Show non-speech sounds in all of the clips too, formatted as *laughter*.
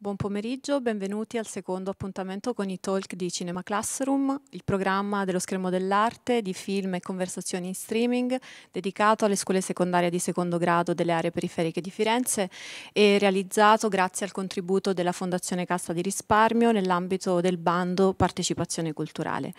Buon pomeriggio, benvenuti al secondo appuntamento con i talk di Cinema Classroom, il programma dello schermo dell'arte, di film e conversazioni in streaming dedicato alle scuole secondarie di secondo grado delle aree periferiche di Firenze e realizzato grazie al contributo della Fondazione Cassa di Risparmio nell'ambito del bando Partecipazione Culturale.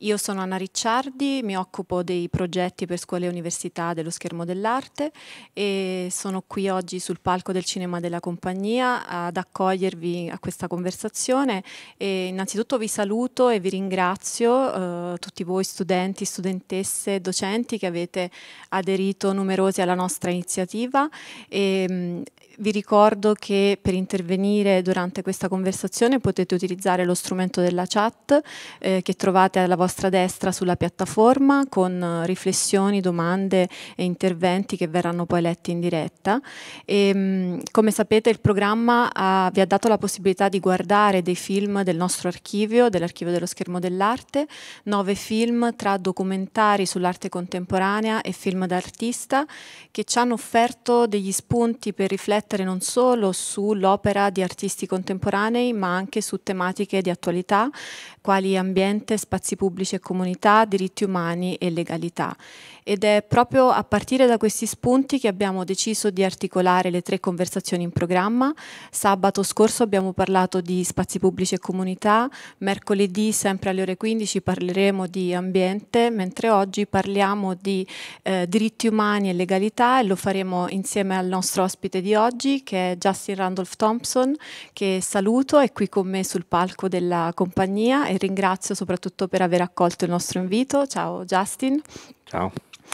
Io sono Anna Ricciardi, mi occupo dei progetti per scuole e università dello schermo dell'arte e sono qui oggi sul palco del Cinema della Compagnia ad accogliervi a questa conversazione e innanzitutto vi saluto e vi ringrazio eh, tutti voi studenti, studentesse, docenti che avete aderito numerosi alla nostra iniziativa e, mm, vi ricordo che per intervenire durante questa conversazione potete utilizzare lo strumento della chat eh, che trovate alla vostra vostra destra sulla piattaforma con eh, riflessioni, domande e interventi che verranno poi letti in diretta. E, ehm, come sapete il programma ha, vi ha dato la possibilità di guardare dei film del nostro archivio, dell'archivio dello schermo dell'arte, nove film tra documentari sull'arte contemporanea e film d'artista che ci hanno offerto degli spunti per riflettere non solo sull'opera di artisti contemporanei ma anche su tematiche di attualità quali ambiente, spazi pubblici e comunità, diritti umani e legalità ed è proprio a partire da questi spunti che abbiamo deciso di articolare le tre conversazioni in programma. Sabato scorso abbiamo parlato di spazi pubblici e comunità, mercoledì sempre alle ore 15 parleremo di ambiente, mentre oggi parliamo di eh, diritti umani e legalità e lo faremo insieme al nostro ospite di oggi che è Justin Randolph Thompson che saluto, è qui con me sul palco della compagnia e ringrazio soprattutto per aver accolto il nostro invito. Ciao Justin. Ciao.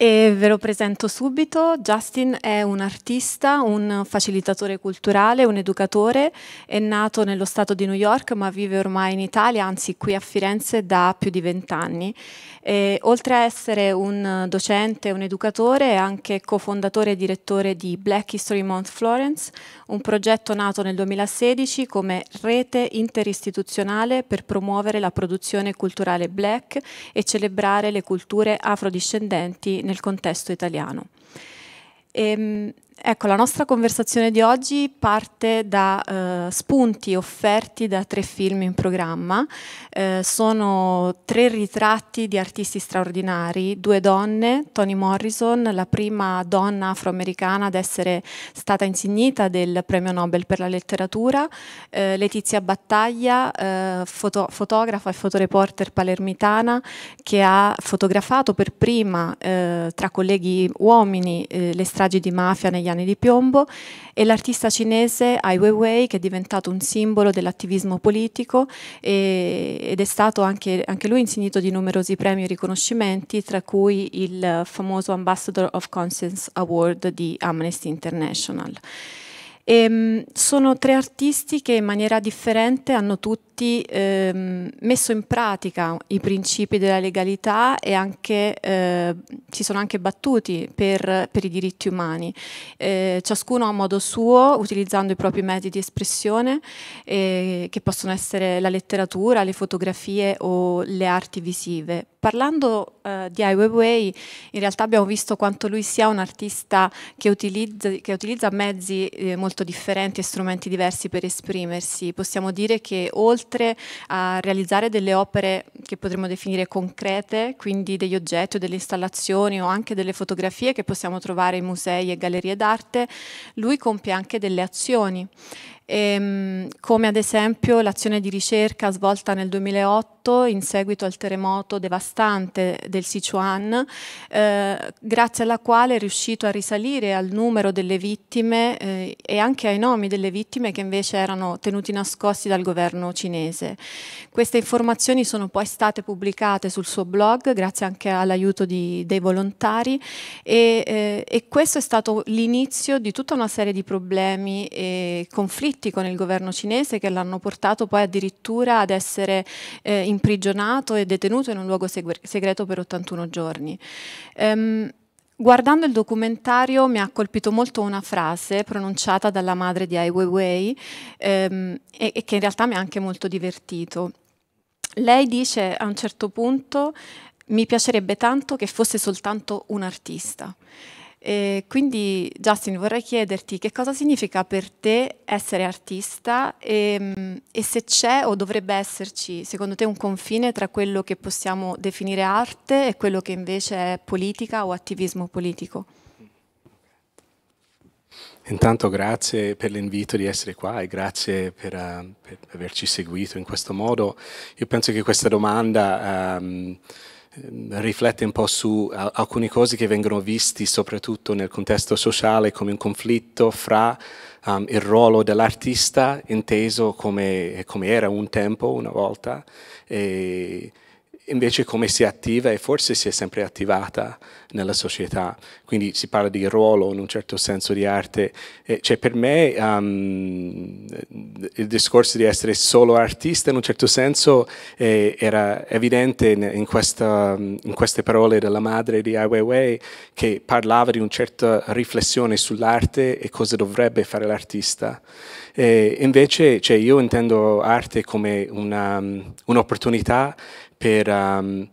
E ve lo presento subito, Justin è un artista, un facilitatore culturale, un educatore, è nato nello stato di New York ma vive ormai in Italia, anzi qui a Firenze da più di vent'anni. Oltre a essere un docente, un educatore, è anche cofondatore e direttore di Black History Month Florence, un progetto nato nel 2016 come rete interistituzionale per promuovere la produzione culturale black e celebrare le culture afrodiscendenti nel contesto italiano. E, ehm, Ecco, la nostra conversazione di oggi parte da eh, spunti offerti da tre film in programma. Eh, sono tre ritratti di artisti straordinari, due donne, Toni Morrison, la prima donna afroamericana ad essere stata insignita del premio Nobel per la letteratura, eh, Letizia Battaglia, eh, foto fotografa e fotoreporter palermitana che ha fotografato per prima eh, tra colleghi uomini eh, le stragi di mafia negli anni di piombo e l'artista cinese Ai Weiwei che è diventato un simbolo dell'attivismo politico e, ed è stato anche, anche lui insignito di numerosi premi e riconoscimenti tra cui il famoso Ambassador of Conscience Award di Amnesty International. E ehm, sono tre artisti che in maniera differente hanno tutti tutti ehm, messo in pratica i principi della legalità e anche, eh, si sono anche battuti per, per i diritti umani, eh, ciascuno a modo suo, utilizzando i propri mezzi di espressione, eh, che possono essere la letteratura, le fotografie o le arti visive. Parlando eh, di Ai Weiwei, in realtà abbiamo visto quanto lui sia un artista che utilizza, che utilizza mezzi eh, molto differenti e strumenti diversi per esprimersi. Possiamo dire che oltre oltre a realizzare delle opere che potremmo definire concrete, quindi degli oggetti o delle installazioni o anche delle fotografie che possiamo trovare in musei e gallerie d'arte, lui compie anche delle azioni ehm, come ad esempio l'azione di ricerca svolta nel 2008 in seguito al terremoto devastante del Sichuan, eh, grazie alla quale è riuscito a risalire al numero delle vittime eh, e anche ai nomi delle vittime che invece erano tenuti nascosti dal governo cinese. Queste informazioni sono poi state pubblicate sul suo blog grazie anche all'aiuto dei volontari e, eh, e questo è stato l'inizio di tutta una serie di problemi e conflitti conflitti con il governo cinese che l'hanno portato poi addirittura ad essere eh, imprigionato e detenuto in un luogo segreto per 81 giorni. Um, Guardando il documentario mi ha colpito molto una frase pronunciata dalla madre di Ai Weiwei ehm, e, e che in realtà mi ha anche molto divertito. Lei dice a un certo punto mi piacerebbe tanto che fosse soltanto un artista. E quindi Justin vorrei chiederti che cosa significa per te essere artista e, ehm, e se c'è o dovrebbe esserci secondo te un confine tra quello che possiamo definire arte e quello che invece è politica o attivismo politico. Intanto grazie per l'invito di essere qua e grazie per, uh, per, averci seguito in questo modo. Io penso che questa domanda... Um, Ehm, riflette un po' su alcune cose che vengono visti soprattutto nel contesto sociale come un conflitto fra um, il ruolo dell'artista inteso come, come, era un tempo, una volta, e, invece come si attiva e forse si è sempre attivata nella società. Quindi si parla di ruolo in un certo senso di arte. E cioè per me um, il discorso di essere solo artista in un certo senso eh, era evidente in, in, questa, in, queste parole della madre di Ai Weiwei che parlava di una certa riflessione sull'arte e cosa dovrebbe fare l'artista. invece cioè, io intendo arte come un'opportunità um, per um,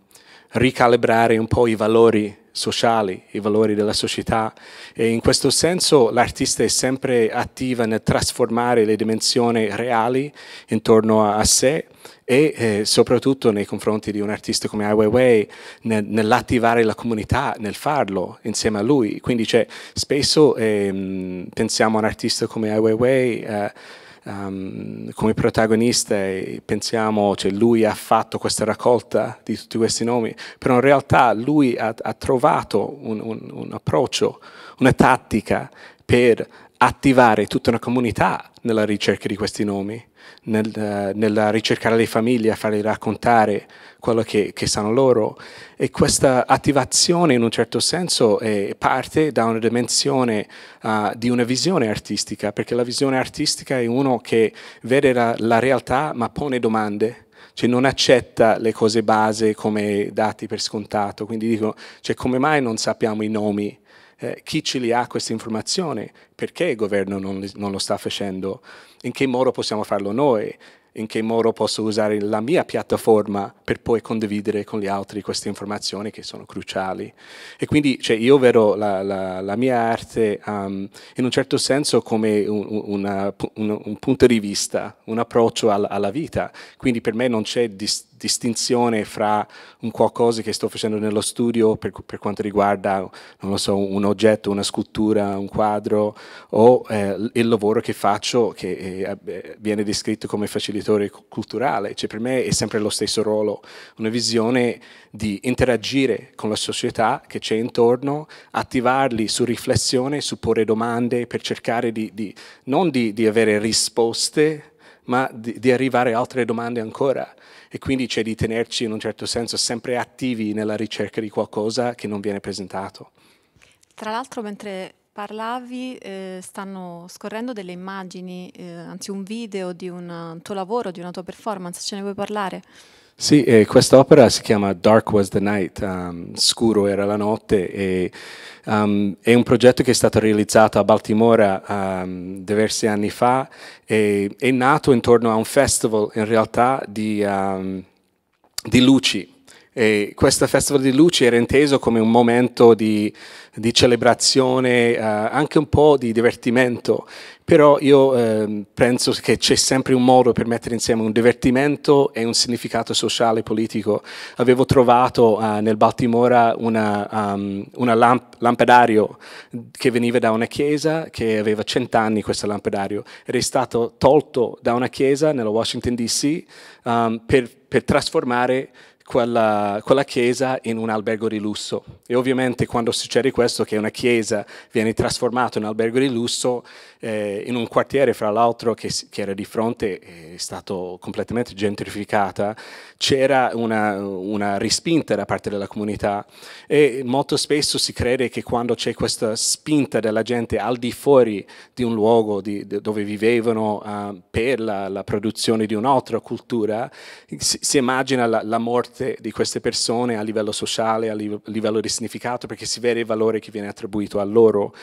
ricalibrare un po' i valori sociali, i valori della società e in questo senso l'artista è sempre attiva nel trasformare le dimensioni reali intorno a, sé e eh, soprattutto nei confronti di un artista come Ai Weiwei nel, nell'attivare la comunità, nel farlo insieme a lui. Quindi cioè, spesso eh, pensiamo a un artista come Ai Weiwei eh, um, come protagonista e eh, pensiamo cioè, lui ha fatto questa raccolta di tutti questi nomi, però in realtà lui ha, ha trovato un, un, un approccio, una tattica per attivare tutta una comunità nella ricerca di questi nomi nel, nel ricercare le famiglie, a farle raccontare quello che, che sanno loro. E questa attivazione in un certo senso parte da una dimensione uh, di una visione artistica, perché la visione artistica è uno che vede la, la realtà ma pone domande cioè non accetta le cose base come dati per scontato, quindi dico, cioè come mai non sappiamo i nomi? Eh, chi ce li ha questa informazione? Perché il governo non, non lo sta facendo? in che modo possiamo farlo noi, in che modo posso usare la mia piattaforma per poi condividere con gli altri queste informazioni che sono cruciali. E quindi cioè, io vedo la, la, la mia arte um, in un certo senso come un, una, un, un, punto di vista, un approccio al, alla vita, quindi per me non c'è dis, distinzione fra un qualcosa che sto facendo nello studio per, per quanto riguarda, so, un oggetto, una scultura, un quadro o eh, il lavoro che faccio che eh, viene descritto come facilitatore culturale. Cioè, per me è sempre lo stesso ruolo, una visione di interagire con la società che c'è intorno, attivarli su riflessione, su porre domande per cercare di, di non di, di avere risposte ma di, di arrivare a altre domande ancora. E quindi c'è di tenerci in un certo senso sempre attivi nella ricerca di qualcosa che non viene presentato. Tra l'altro, mentre parlavi, eh, stanno scorrendo delle immagini, eh, anzi un video di un tuo lavoro, di una tua performance, ce ne vuoi parlare? Sì, eh, questa opera si chiama Dark Was the Night, um, Scuro era la notte, e, um, è un progetto che è stato realizzato a Baltimora um, diversi anni fa, e, è nato intorno a un festival in realtà di, um, di luci. E questo festival di luci era inteso come un momento di, di celebrazione, uh, anche un po' di divertimento però io eh, penso che c'è sempre un modo per mettere insieme un divertimento e un significato sociale e politico. Avevo trovato eh, nel Baltimora un ehm, um, lamp lampadario che veniva da una chiesa che aveva cent'anni questo lampadario Era stato tolto da una chiesa nella Washington DC um, ehm, per, per trasformare quella, quella, chiesa in un albergo di lusso. E ovviamente quando succede questo, che una chiesa viene trasformata in un albergo di lusso, eh, in un quartiere, fra l'altro, che, che, era di fronte, è stato completamente gentrificata, c'era una, una, rispinta da parte della comunità e molto spesso si crede che quando c'è questa spinta della gente al di fuori di un luogo di, di, dove vivevano eh, per la, la, produzione di un'altra cultura, si, si immagina la, la morte di queste persone a livello sociale, a livello di significato, perché si vede il valore che viene attribuito a loro.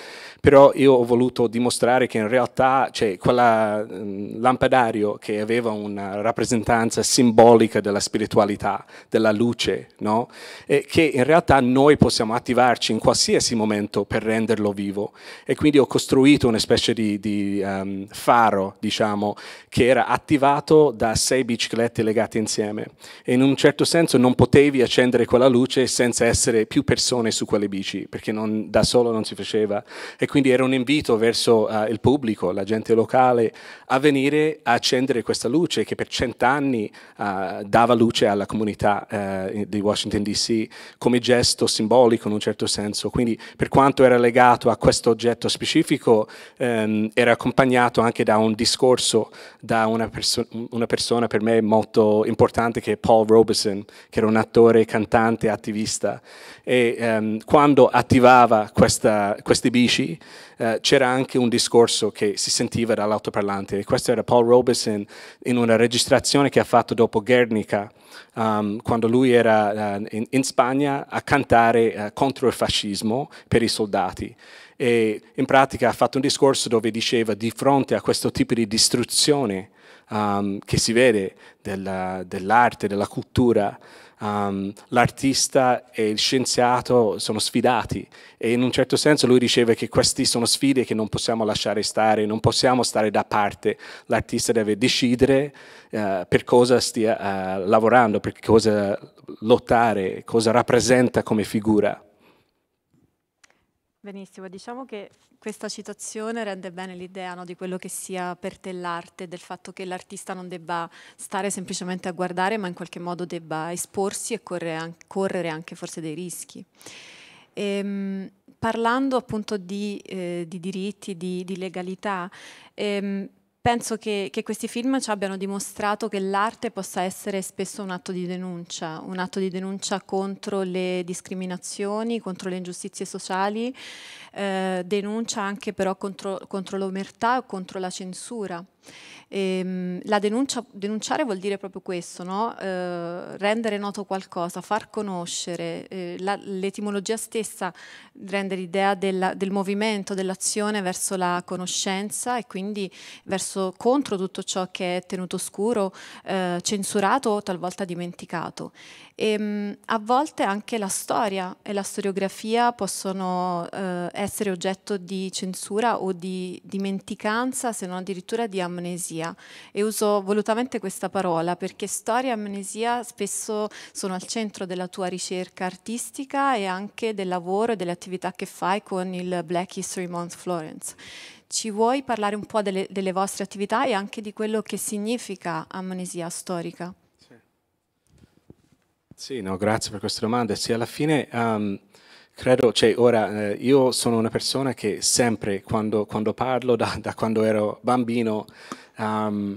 Però io ho voluto dimostrare perché in realtà cioè, quella mm, lampadario che aveva una rappresentanza simbolica della spiritualità, della luce, no? e che in realtà noi possiamo attivarci in qualsiasi momento per renderlo vivo. E quindi ho costruito una specie di, di um, faro, diciamo, che era attivato da sei biciclette legate insieme. E in un certo senso non potevi accendere quella luce senza essere più persone su quelle bici, perché non, da solo non si faceva. E quindi era un invito verso uh, il pubblico, la gente locale, a venire a accendere questa luce che per cent'anni uh, dava luce alla comunità uh, di Washington DC come gesto simbolico in un certo senso. Quindi per quanto era legato a questo oggetto specifico, um, era accompagnato anche da un discorso da una, perso una persona per me molto importante che è Paul Robeson, che era un attore, cantante, attivista. E um, quando attivava questa, queste bici uh, c'era anche un discorso discorso che si sentiva dall'autoparlante. Questo era Paul Robeson in una registrazione che ha fatto dopo Guernica, um, quando lui era uh, in, in, Spagna a cantare uh, contro il fascismo per i soldati. E in pratica ha fatto un discorso dove diceva di fronte a questo tipo di distruzione um, che si vede dell'arte, della cultura, um, l'artista e il scienziato sono sfidati e in un certo senso lui diceva che queste sono sfide che non possiamo lasciare stare, non possiamo stare da parte, l'artista deve decidere uh, per cosa stia uh, lavorando, per cosa lottare, cosa rappresenta come figura. Benissimo, diciamo che questa citazione rende bene l'idea no, di quello che sia per te l'arte, del fatto che l'artista non debba stare semplicemente a guardare, ma in qualche modo debba esporsi e correre anche, correre anche forse dei rischi. Ehm, parlando appunto di, eh, di diritti, di, di legalità, ehm, Penso che, che, questi film ci abbiano dimostrato che l'arte possa essere spesso un atto di denuncia, un atto di denuncia contro le discriminazioni, contro le ingiustizie sociali, eh, denuncia anche però contro, contro l'omertà, contro la censura. E, ehm, la denuncia, denunciare vuol dire proprio questo, no? eh, rendere noto qualcosa, far conoscere, eh, la, l'etimologia stessa rende l'idea della, del movimento, dell'azione verso la conoscenza e quindi verso contro tutto ciò che è tenuto oscuro, eh, censurato o talvolta dimenticato. E, ehm, a volte anche la storia e la storiografia possono eh, essere oggetto di censura o di dimenticanza, se non addirittura di amore amnesia e uso volutamente questa parola perché storia e amnesia spesso sono al centro della tua ricerca artistica e anche del lavoro e delle attività che fai con il Black History Month Florence. Ci vuoi parlare un po' delle, delle vostre attività e anche di quello che significa amnesia storica? Sì, sì no, grazie per queste domande. Sì, alla fine... Um, Credo, cioè, ora eh, io sono una persona che sempre quando, quando parlo, da, da, quando ero bambino, um,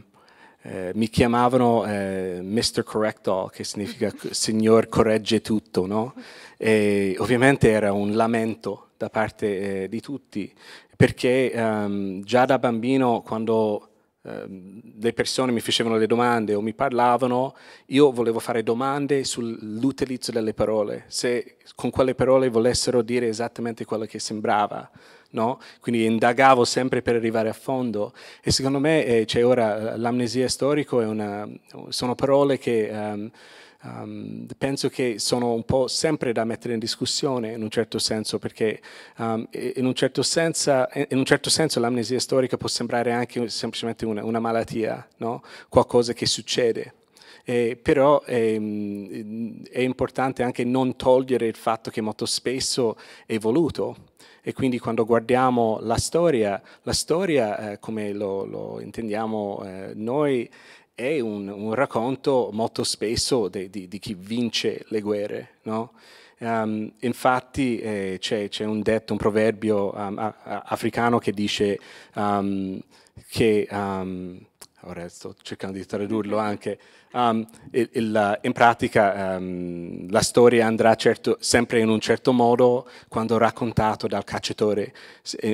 eh, mi chiamavano eh, Mr. Correct All, che significa *laughs* Signor corregge tutto, no? E ovviamente era un lamento da parte eh, di tutti, perché um, già da bambino quando Ehm, le persone mi facevano le domande o mi parlavano, io volevo fare domande sull'utilizzo delle parole, se con quelle parole volessero dire esattamente quello che sembrava. No? Quindi indagavo sempre per arrivare a fondo e secondo me eh, cioè ora eh, l'amnesia storico una, sono parole che um, Um, penso che sono un po' sempre da mettere in discussione in un certo senso, perché um, in, un certo senso, certo senso l'amnesia storica può sembrare anche semplicemente una, una malattia, no? qualcosa che succede. Eh, però ehm, è importante anche non togliere il fatto che molto spesso è voluto e quindi quando guardiamo la storia, la storia eh, come lo, lo intendiamo eh, noi è un, un racconto molto spesso de, di, di, chi vince le guerre. No? Um, infatti eh, c'è, c'è, un detto, un proverbio um, a, a, africano che dice um, che ora sto cercando di tradurlo anche, um, il, il, in pratica um, la storia andrà certo, sempre in un certo modo quando raccontato dal cacciatore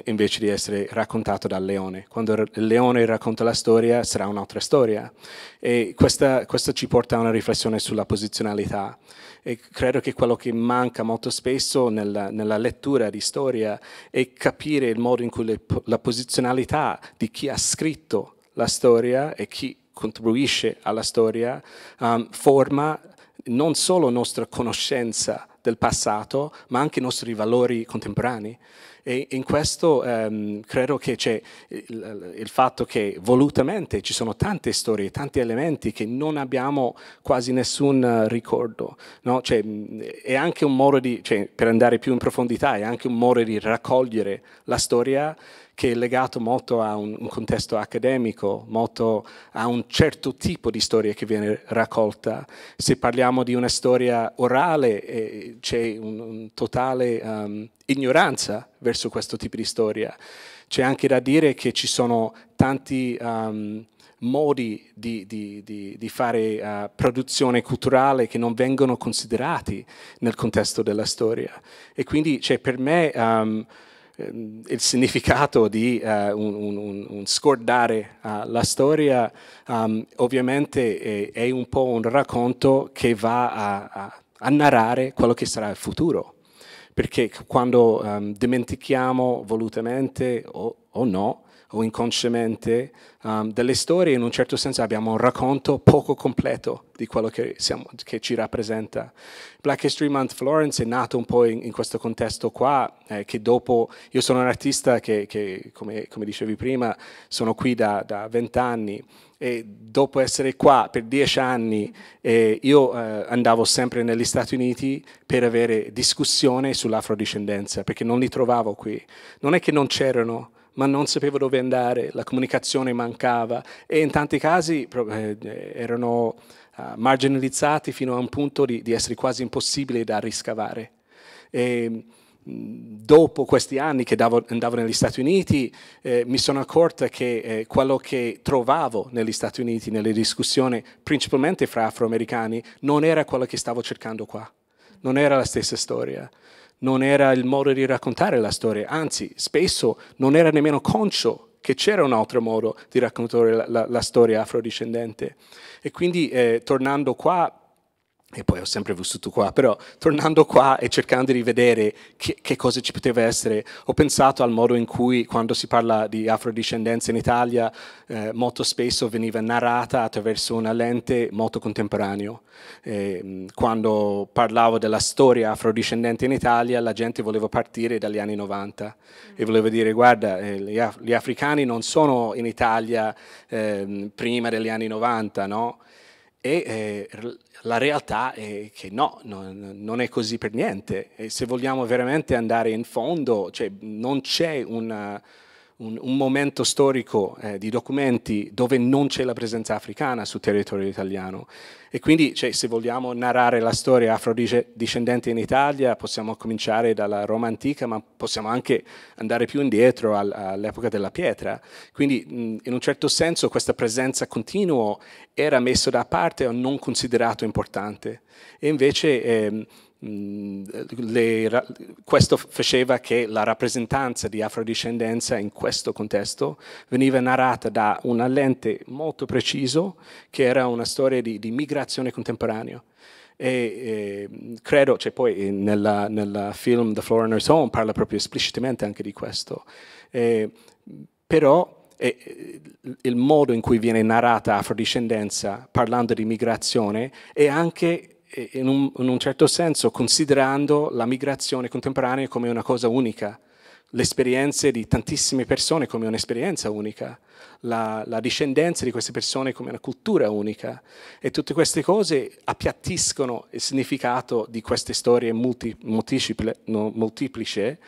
invece di essere raccontato dal leone. Quando il leone racconta la storia sarà un'altra storia e questa, questa ci porta a una riflessione sulla posizionalità e credo che quello che manca molto spesso nella, nella lettura di storia è capire il modo in cui le, la posizionalità di chi ha scritto la storia e chi contribuisce alla storia um, forma non solo nostra conoscenza del passato, ma anche i nostri valori contemporanei. E in questo ehm, credo che c'è il, il, fatto che volutamente ci sono tante storie, tanti elementi che non abbiamo quasi nessun ricordo. No? Cioè, è anche un modo di, cioè, per andare più in profondità, è anche un modo di raccogliere la storia che è legato molto a un, un contesto accademico, molto a un certo tipo di storia che viene raccolta. Se parliamo di una storia orale eh, c'è un, un totale um, ignoranza verso questo tipo di storia. C'è anche da dire che ci sono tanti... Um, modi di, di, di, di fare uh, produzione culturale che non vengono considerati nel contesto della storia. E quindi cioè, per me um, il significato di uh, un, un, un, scordare uh, la storia um, ovviamente è, è, un po' un racconto che va a, a, a, narrare quello che sarà il futuro perché quando um, dimentichiamo volutamente o, o no o inconsciamente um, delle storie, in un certo senso abbiamo un racconto poco completo di quello che, siamo, che ci rappresenta. Black History Month Florence è nato un po' in, in questo contesto qua, eh, che dopo, io sono un artista che, che come, come, dicevi prima, sono qui da vent'anni e dopo essere qua per dieci anni eh, io eh, andavo sempre negli Stati Uniti per avere discussione sull'afrodiscendenza perché non li trovavo qui. Non è che non c'erano, ma non sapevo dove andare, la comunicazione mancava e in tanti casi eh, erano ah, marginalizzati fino a un punto di, di essere quasi impossibili da riscavare. E, mm, dopo questi anni che davo, andavo negli Stati Uniti, eh, mi sono accorta che eh, quello che trovavo negli Stati Uniti, nelle discussioni, principalmente fra afroamericani, non era quello che stavo cercando qua. Non era la stessa storia non era il modo di raccontare la storia, anzi spesso non era nemmeno conscio che c'era un altro modo di raccontare la, la, la storia afrodiscendente. E quindi eh, tornando qua e poi ho sempre vissuto qua, però tornando qua e cercando di vedere che, che cosa ci poteva essere, ho pensato al modo in cui quando si parla di afrodiscendenza in Italia eh, molto spesso veniva narrata attraverso una lente molto contemporanea. Ehm, quando parlavo della storia afrodiscendente in Italia la gente voleva partire dagli anni 90 e voleva dire guarda eh, af gli, africani non sono in Italia eh, prima degli anni 90, no? E eh, la realtà è che no, no, non è così per niente. E se vogliamo veramente andare in fondo, cioè non c'è una, un, un momento storico eh, di documenti dove non c'è la presenza africana sul territorio italiano e quindi cioè, se vogliamo narrare la storia afrodiscendente in Italia possiamo cominciare dalla Roma antica ma possiamo anche andare più indietro al, all'epoca della pietra quindi mh, in un certo senso questa presenza continua era messa da parte o non considerato importante e invece eh, le, questo faceva che la rappresentanza di afrodiscendenza in questo contesto veniva narrata da una lente molto precisa che era una storia di, di migrazione contemporanea. E, e, credo, cioè poi eh, nel film The Foreigner's Home parla proprio esplicitamente anche di questo, e, però e il modo in cui viene narrata afrodiscendenza parlando di migrazione è anche in un, in un certo senso considerando la migrazione contemporanea come una cosa unica le esperienze di tantissime persone come un'esperienza unica, la, la, discendenza di queste persone come una cultura unica e tutte queste cose appiattiscono il significato di queste storie multi, multiplice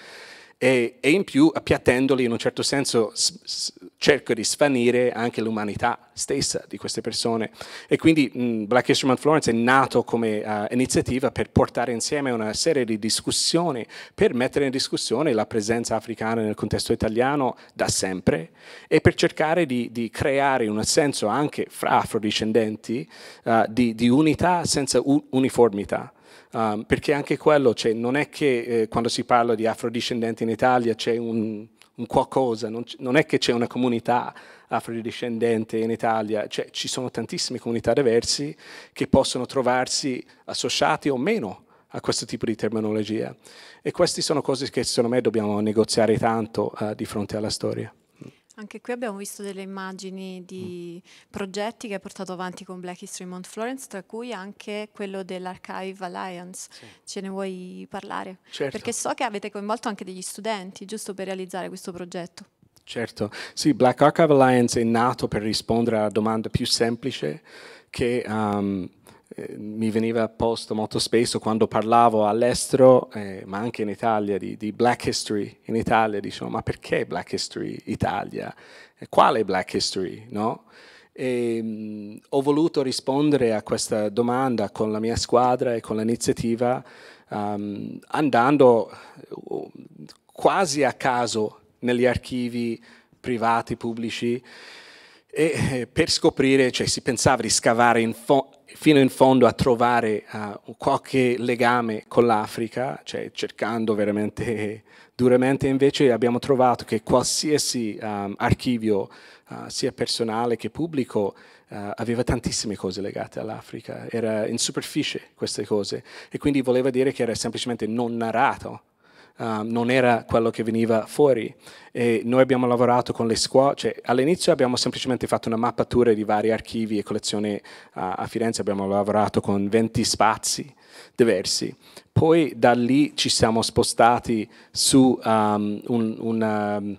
e, e in più appiattendoli in un certo senso s- s- cerco di svanire anche l'umanità stessa di queste persone e quindi mh, Black History Month Florence è nato come uh, iniziativa per portare insieme una serie di discussioni per mettere in discussione la presenza africana nel contesto italiano da sempre e per cercare di, di creare un senso anche fra afrodiscendenti uh, di, di unità senza u- uniformità um, perché anche quello, cioè, non è che eh, quando si parla di afrodiscendenti in Italia c'è un, un qualcosa, non, non, è che c'è una comunità afrodiscendente in Italia, cioè, ci sono tantissime comunità diverse che possono trovarsi associate o meno a questo tipo di terminologia. E queste sono cose che secondo me dobbiamo negoziare tanto uh, di fronte alla storia. Anche qui abbiamo visto delle immagini di mm. progetti che ha portato avanti con Black History Mount Florence, tra cui anche quello dell'Archive Alliance. Sì. Ce ne vuoi parlare? Certo. Perché so che avete coinvolto anche degli studenti, giusto per realizzare questo progetto. Certo, sì, Black Archive Alliance è nato per rispondere alla domanda più semplice che... Um, eh, mi veniva posto molto spesso quando parlavo all'estero, eh, ma anche in Italia, di, di, Black History in Italia, diciamo, ma perché Black History Italia? Eh, quale Black History? No? E, mh, mm, ho voluto rispondere a questa domanda con la mia squadra e con l'iniziativa um, andando quasi a caso negli archivi privati, pubblici, e eh, per scoprire, cioè si pensava di scavare in fino in fondo a trovare uh, qualche legame con l'Africa, cioè cercando veramente *laughs* duramente, invece abbiamo trovato che qualsiasi um, archivio, uh, sia personale che pubblico, uh, aveva tantissime cose legate all'Africa, era in superficie queste cose e quindi voleva dire che era semplicemente non narrato um, non era quello che veniva fuori. E noi abbiamo lavorato con le scuole, cioè, all'inizio abbiamo semplicemente fatto una mappatura di vari archivi e collezioni uh, a Firenze, abbiamo lavorato con 20 spazi diversi. Poi da lì ci siamo spostati su um, un, un,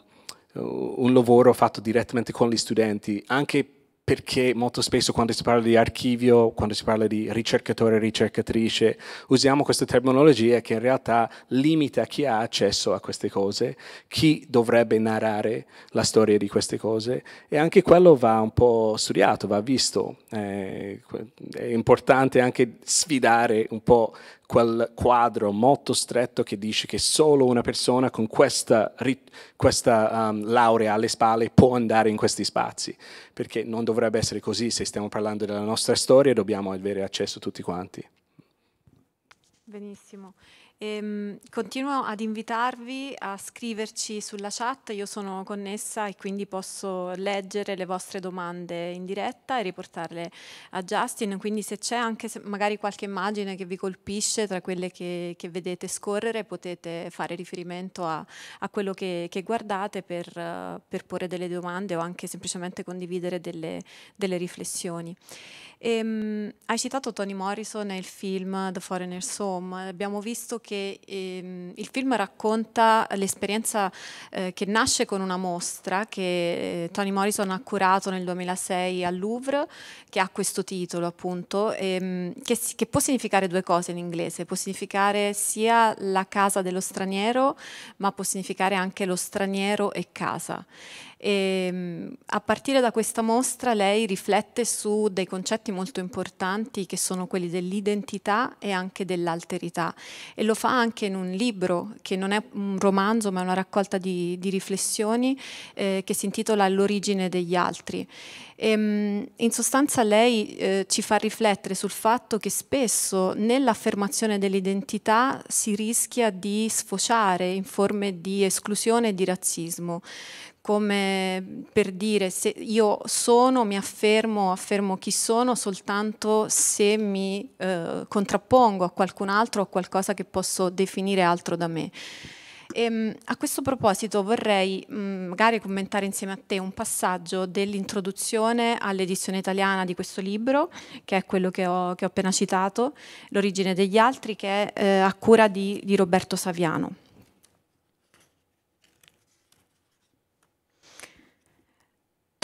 um, un lavoro fatto direttamente con gli studenti, anche perché molto spesso quando si parla di archivio, quando si parla di ricercatore e ricercatrice, usiamo questa terminologia che in realtà limita chi ha accesso a queste cose, chi dovrebbe narrare la storia di queste cose e anche quello va un po' studiato, va visto. Eh, è importante anche sfidare un po' quel quadro molto stretto che dice che solo una persona con questa, questa um, laurea alle spalle può andare in questi spazi, perché non dovrebbe essere così, se stiamo parlando della nostra storia dobbiamo avere accesso tutti quanti. Benissimo. E, ehm, continuo ad invitarvi a scriverci sulla chat, io sono connessa e quindi posso leggere le vostre domande in diretta e riportarle a Justin, quindi se c'è anche se magari qualche immagine che vi colpisce tra quelle che, che vedete scorrere potete fare riferimento a, a quello che, che guardate per, per, porre delle domande o anche semplicemente condividere delle, delle riflessioni. E, ehm, hai citato Tony Morrison nel film The Foreigner's Home, abbiamo visto che perché ehm, il film racconta l'esperienza eh, che nasce con una mostra che eh, Tony Morrison ha curato nel 2006 al Louvre, che ha questo titolo appunto, ehm, che, che, può significare due cose in inglese, può significare sia la casa dello straniero, ma può significare anche lo straniero e casa. E, ehm, a partire da questa mostra lei riflette su dei concetti molto importanti che sono quelli dell'identità e anche dell'alterità e lo fa anche in un libro che non è un romanzo ma è una raccolta di, di riflessioni eh, che si intitola L'origine degli altri. E, ehm, in sostanza lei eh, ci fa riflettere sul fatto che spesso nell'affermazione dell'identità si rischia di sfociare in forme di esclusione e di razzismo come per dire se io sono, mi affermo, affermo chi sono soltanto se mi eh, contrappongo a qualcun altro o a qualcosa che posso definire altro da me. E, ehm, a questo proposito vorrei mh, mm, magari commentare insieme a te un passaggio dell'introduzione all'edizione italiana di questo libro, che è quello che ho, che ho appena citato, L'origine degli altri, che è eh, a cura di, di Roberto Saviano.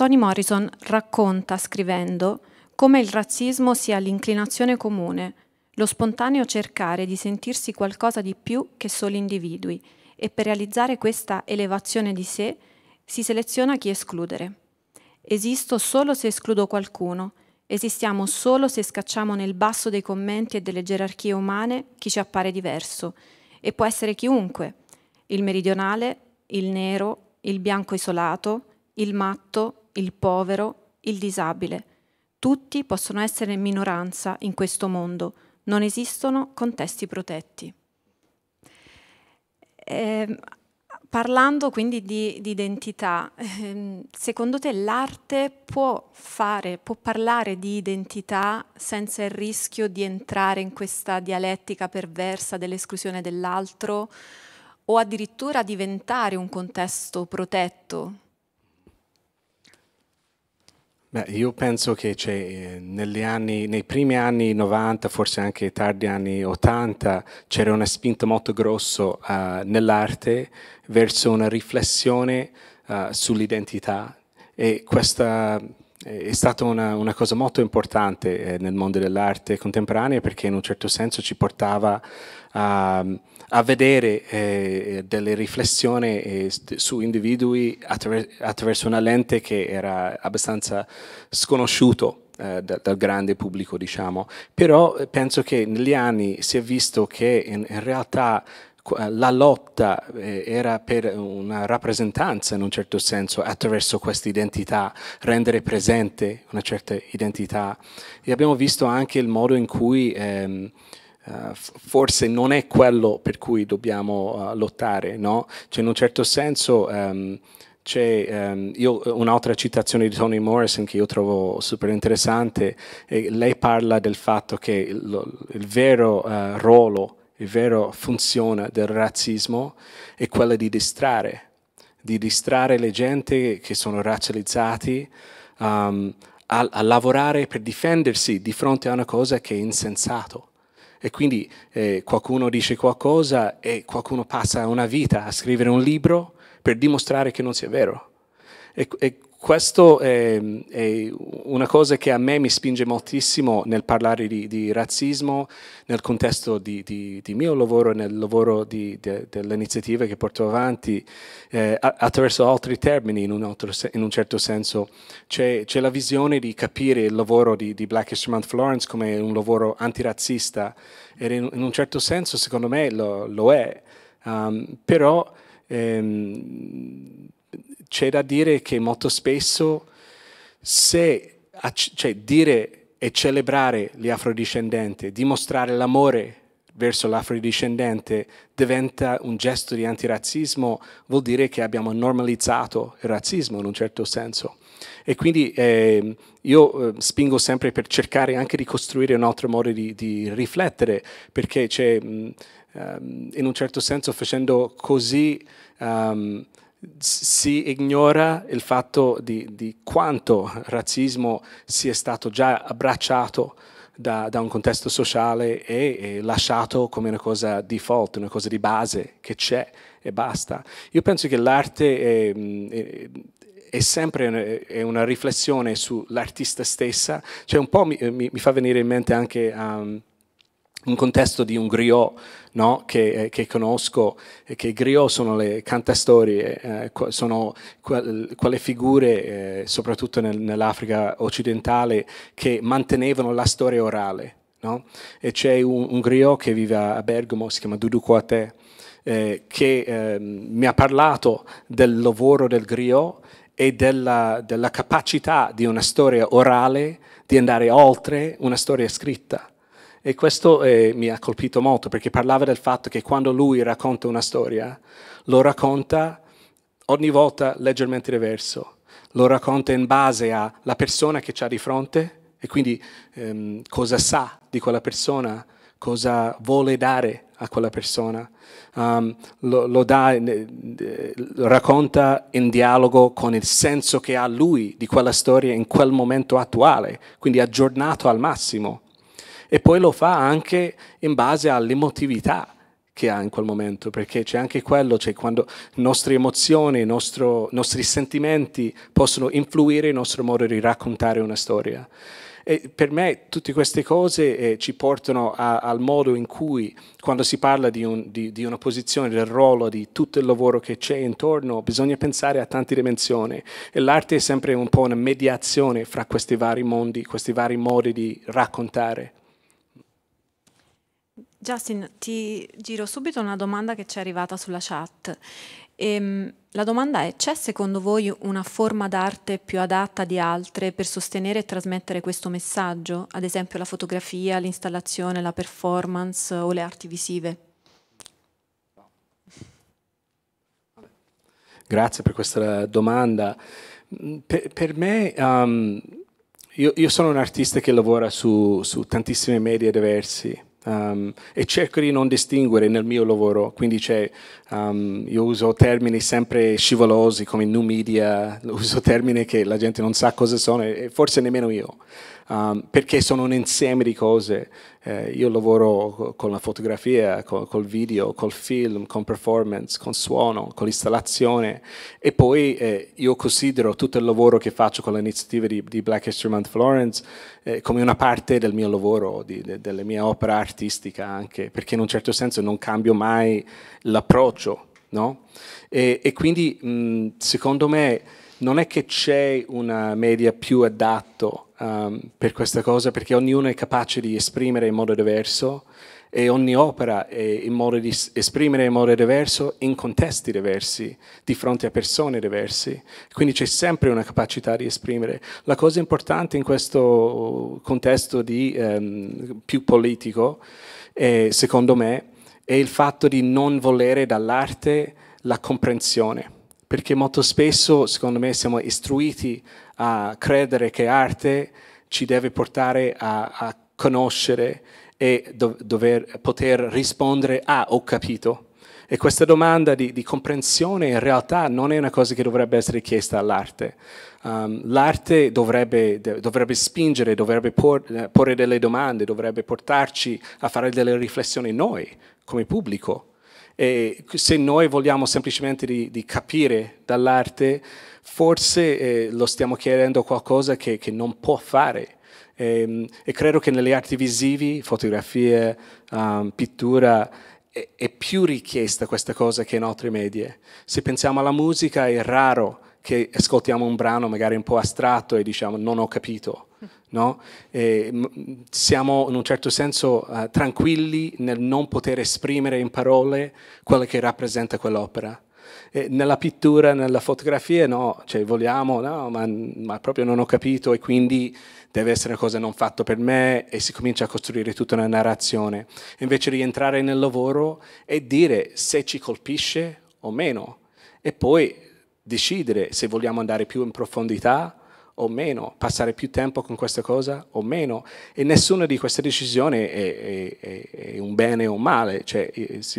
Toni Morrison racconta, scrivendo, come il razzismo sia l'inclinazione comune, lo spontaneo cercare di sentirsi qualcosa di più che soli individui e per realizzare questa elevazione di sé si seleziona chi escludere. Esisto solo se escludo qualcuno, esistiamo solo se scacciamo nel basso dei commenti e delle gerarchie umane chi ci appare diverso, e può essere chiunque, il meridionale, il nero, il bianco isolato, il matto, il povero, il disabile. Tutti possono essere in minoranza in questo mondo, non esistono contesti protetti. Eh, parlando quindi di, di identità, ehm, secondo te l'arte può fare, può parlare di identità senza il rischio di entrare in questa dialettica perversa dell'esclusione dell'altro o addirittura diventare un contesto protetto? Beh, io penso che eh, anni, nei primi anni 90, forse anche tardi anni 80, c'era una spinta molto grossa uh, eh, nell'arte verso una riflessione uh, sull'identità e questa è stata una, una cosa molto importante eh, nel mondo dell'arte contemporanea perché in un certo senso ci portava a... Uh, a vedere eh, delle riflessioni eh, su individui attraver attraverso una lente che era abbastanza sconosciuto eh, da dal grande pubblico, diciamo. Però eh, penso che negli anni si è visto che in, in realtà la lotta eh, era per una rappresentanza in un certo senso attraverso questa identità, rendere presente una certa identità e abbiamo visto anche il modo in cui ehm, eh, forse non è quello per cui dobbiamo uh, lottare, no? Cioè, in un certo senso. Um, c'è um, un'altra citazione di Toni Morrison che io trovo super interessante, lei parla del fatto che il, il vero uh, ruolo, il vero funzione del razzismo è quella di distrarre, di distrarre le gente che sono razzializzati um, ehm, a, a lavorare per difendersi di fronte a una cosa che è insensato. E quindi eh, qualcuno dice qualcosa e qualcuno passa una vita a scrivere un libro per dimostrare che non sia vero. E, e questo è, è, una cosa che a me mi spinge moltissimo nel parlare di, di razzismo nel contesto di, di, di, mio lavoro, nel lavoro dell'iniziativa che porto avanti eh, attraverso altri termini in un, altro, in un certo senso. C'è, la visione di capire il lavoro di, Black History Month Florence come un lavoro antirazzista e in, in un certo senso secondo me lo, lo è, um, però... Ehm, c'è da dire che molto spesso se cioè, dire e celebrare gli afrodiscendenti, dimostrare l'amore verso l'afrodiscendente diventa un gesto di antirazzismo, vuol dire che abbiamo normalizzato il razzismo in un certo senso. E quindi eh, io eh, spingo sempre per cercare anche di costruire un altro modo di, di riflettere, perché mh, um, in un certo senso facendo così um, si ignora il fatto di, di quanto razzismo sia stato già abbracciato da, da, un contesto sociale e, e, lasciato come una cosa default, una cosa di base che c'è e basta. Io penso che l'arte è, è, è sempre una, è una riflessione sull'artista stessa, cioè un po' mi, mi, mi, fa venire in mente anche... Um, un contesto di un griot no? che, eh, che, conosco, eh, che i griot sono le cantastorie, eh, sono quelle figure, eh, soprattutto nel, nell'Africa occidentale, che mantenevano la storia orale. No? E c'è un, un, griot che vive a Bergamo, si chiama Dudu Coate, eh, che ehm, mi ha parlato del lavoro del griot e della, della capacità di una storia orale di andare oltre una storia scritta. E questo eh, mi ha colpito molto perché parlava del fatto che quando lui racconta una storia, lo racconta ogni volta leggermente diverso, lo racconta in base alla persona che c'ha di fronte e quindi ehm, cosa sa di quella persona, cosa vuole dare a quella persona. Um, lo, lo, dà, lo eh, eh, racconta in dialogo con il senso che ha lui di quella storia in quel momento attuale, quindi aggiornato al massimo e poi lo fa anche in base all'emotività che ha in quel momento, perché c'è anche quello, cioè quando le nostre emozioni, i nostri sentimenti possono influire il nostro modo di raccontare una storia. E per me tutte queste cose eh, ci portano a, al modo in cui, quando si parla di, un, di, di, una posizione, del ruolo, di tutto il lavoro che c'è intorno, bisogna pensare a tante dimensioni. E l'arte è sempre un po' una mediazione fra questi vari mondi, questi vari modi di raccontare. Justin, ti giro subito una domanda che ci è arrivata sulla chat. Ehm, la domanda è, c'è secondo voi una forma d'arte più adatta di altre per sostenere e trasmettere questo messaggio? Ad esempio la fotografia, l'installazione, la performance o le arti visive? Grazie per questa domanda. Mm, per, per me... Um, io, io, sono un artista che lavora su, su tantissime media diversi Um, e cerco di non distinguere nel mio lavoro, quindi um, io uso termini sempre scivolosi come new media, *laughs* uso termini che la gente non sa cosa sono e forse nemmeno io, um, perché sono un insieme di cose eh, io lavoro con la fotografia, col, col, video, col film, con performance, con suono, con installazione e poi eh, io considero tutto il lavoro che faccio con l'iniziativa di, di Black History Month Florence eh, come una parte del mio lavoro, di, de, della mia opera artistica anche, perché in un certo senso non cambio mai l'approccio, no? E, e quindi mh, secondo me non è che c'è una media più adatta um, per questa cosa perché ognuno è capace di esprimere in modo diverso e ogni opera è in modo di esprimere in modo diverso in contesti diversi, di fronte a persone diverse. Quindi c'è sempre una capacità di esprimere. La cosa importante in questo contesto di, um, più politico, è, secondo me, è il fatto di non volere dall'arte la comprensione, perché molto spesso, secondo me, siamo istruiti a credere che arte ci deve portare a, a conoscere e dover, poter rispondere a ah, ho capito. E questa domanda di, di, comprensione in realtà non è una cosa che dovrebbe essere chiesta all'arte. Um, l'arte dovrebbe, dovrebbe, spingere, dovrebbe por, eh, porre delle domande, dovrebbe portarci a fare delle riflessioni noi, come pubblico. E se noi vogliamo semplicemente di, di capire dall'arte, forse eh, lo stiamo chiedendo qualcosa che, che non può fare. E, ehm, e, credo che nelle arti visivi, fotografie, um, pittura, è, è più richiesta questa cosa che in altre medie. Se pensiamo alla musica è raro che ascoltiamo un brano magari un po' astratto e diciamo non ho capito. *laughs* No? Mm, siamo in un certo senso uh, tranquilli nel non poter esprimere in parole quello che rappresenta quell'opera eh, nella pittura, nella fotografia no, cioè vogliamo, no, ma, ma, proprio non ho capito e quindi deve essere una cosa non fatta per me e si comincia a costruire tutta una narrazione. Invece rientrare nel lavoro e dire se ci colpisce o meno e poi decidere se vogliamo andare più in profondità o meno, passare più tempo con questa cosa o meno. E nessuna di queste decisioni è, è, è un bene o un male. Cioè,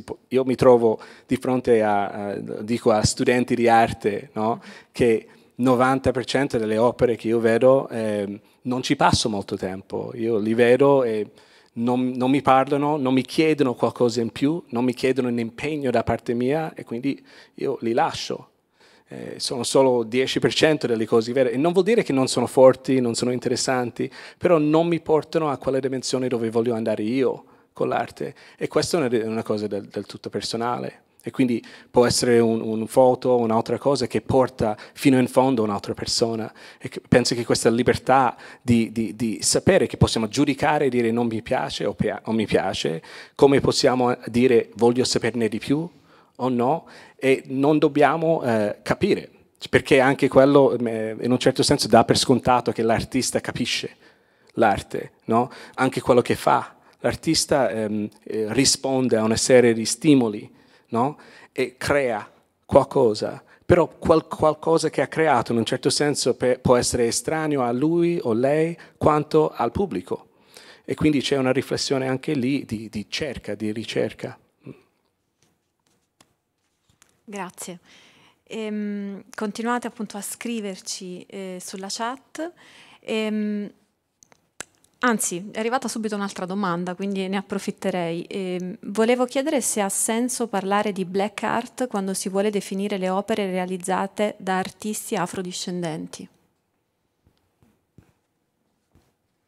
può, io mi trovo di fronte a, a, dico, a studenti di arte no? che 90% delle opere che io vedo eh, non ci passo molto tempo. Io li vedo e... Non, non, mi parlano, non mi chiedono qualcosa in più, non mi chiedono un impegno da parte mia e quindi io li lascio eh, sono solo 10% delle cose vere e non vuol dire che non sono forti, non sono interessanti, però non mi portano a quella dimensione dove voglio andare io con l'arte e questa è una cosa del, del tutto personale. E quindi può essere un, un foto, un'altra cosa che porta fino in fondo un'altra persona. E penso che questa libertà di, di, di, sapere che possiamo giudicare e dire non mi piace o, o mi piace, come possiamo eh, dire voglio saperne di più o no e non dobbiamo eh, capire, perché anche quello eh, in un certo senso dà per scontato che l'artista capisce l'arte, no? anche quello che fa. L'artista ehm, eh, risponde a una serie di stimoli no? e crea qualcosa, però qual qualcosa che ha creato in un certo senso può essere estraneo a lui o lei quanto al pubblico. E quindi c'è una riflessione anche lì di, di cerca, di ricerca. Grazie. Ehm, continuate appunto a scriverci eh, sulla chat. Ehm, Anzi, è arrivata subito un'altra domanda, quindi ne approfitterei. Eh, volevo chiedere se ha senso parlare di black art quando si vuole definire le opere realizzate da artisti afrodiscendenti.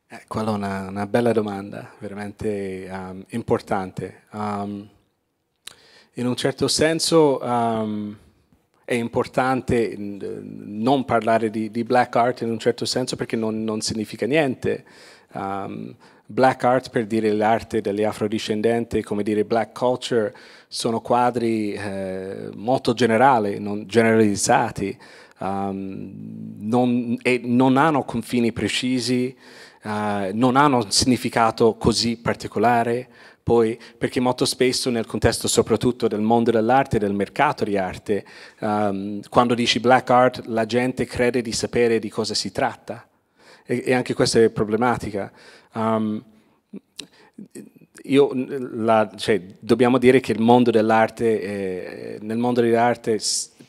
Eh, quella è una, una bella domanda, veramente um, importante. Um, in un certo senso um, è importante mm, non parlare di, di, black art in un certo senso perché non, non significa niente. Um, black art per dire l'arte degli afrodiscendenti, come dire black culture, sono quadri eh, molto generali, non generalizzati, um, non, e non hanno confini precisi, uh, non hanno un significato così particolare. Poi, perché molto spesso nel contesto soprattutto del mondo dell'arte e del mercato di arte, um, quando dici black art la gente crede di sapere di cosa si tratta e, e anche questa è problematica. Um, io, la, cioè, dobbiamo dire che il mondo dell'arte, eh, nel mondo dell'arte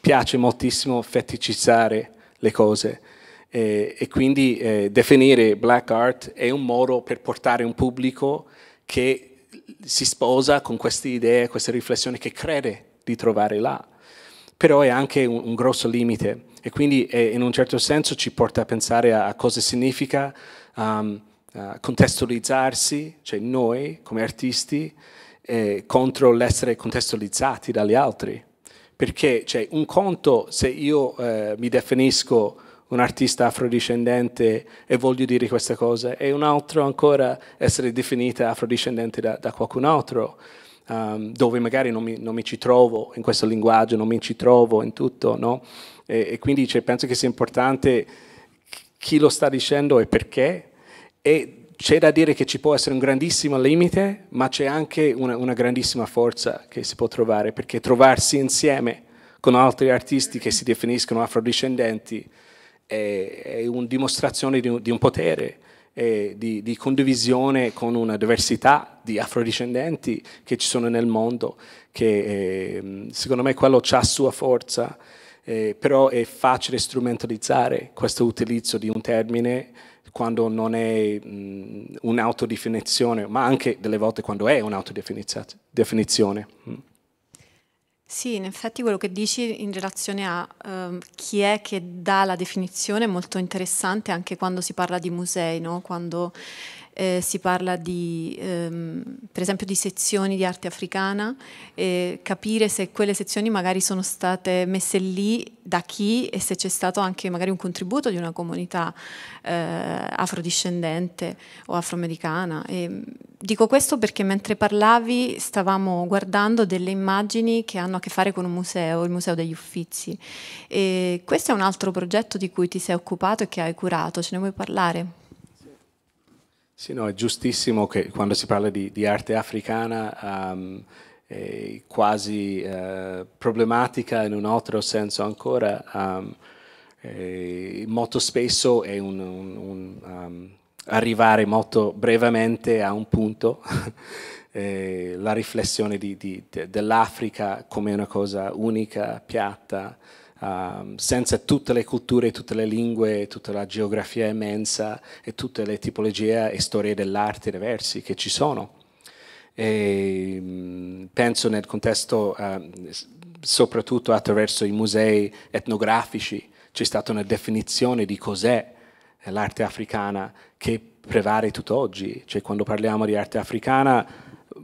piace moltissimo feticizzare le cose eh, e quindi eh, definire black art è un modo per portare un pubblico che si sposa con queste idee, queste riflessioni che crede di trovare là. Però è anche un, un grosso limite e quindi è, eh, in un certo senso ci porta a pensare a, a cosa significa um, a contestualizzarsi, cioè noi come artisti, eh, contro l'essere contestualizzati dagli altri. Perché cioè, un conto se io eh, mi definisco un artista afrodiscendente e voglio dire questa cosa, e un altro ancora essere definita afrodiscendente da, da qualcun altro, um, dove magari non mi, non mi, ci trovo in questo linguaggio, non mi ci trovo in tutto, no? E, e quindi cioè, penso che sia importante chi lo sta dicendo e perché, e c'è da dire che ci può essere un grandissimo limite, ma c'è anche una, una, grandissima forza che si può trovare, perché trovarsi insieme con altri artisti che si definiscono afrodiscendenti è, è una dimostrazione di un, di un potere, di, di, condivisione con una diversità di afrodiscendenti che ci sono nel mondo, che eh, secondo me quello ha sua forza, eh, però è facile strumentalizzare questo utilizzo di un termine quando non è mm, un'autodefinizione, ma anche delle volte quando è un'autodefinizione. Sì, in effetti quello che dici in relazione a ehm, chi è che dà la definizione è molto interessante anche quando si parla di musei, no? quando eh, si parla di, ehm, per esempio di sezioni di arte africana, eh, capire se quelle sezioni magari sono state messe lì da chi e se c'è stato anche magari un contributo di una comunità eh, afrodiscendente o afroamericana. E, mm, dico questo perché mentre parlavi stavamo guardando delle immagini che hanno a che fare con un museo, il Museo degli Uffizi. E questo è un altro progetto di cui ti sei occupato e che hai curato, ce ne vuoi parlare? Sì, no, è giustissimo che quando si parla di, di arte africana um, è quasi uh, problematica in un altro senso ancora. Um, ehm, molto spesso è un, un, un um, arrivare molto brevemente a un punto, *laughs* la riflessione dell'Africa come una cosa unica, piatta, um, senza tutte le culture, tutte le lingue, tutta la geografia immensa e tutte le tipologie e storie dell'arte diverse che ci sono. E ehm, penso nel contesto, uh, soprattutto attraverso i musei etnografici, c'è stata una definizione di cos'è l'arte africana che prevale tutt'oggi, cioè quando parliamo di arte africana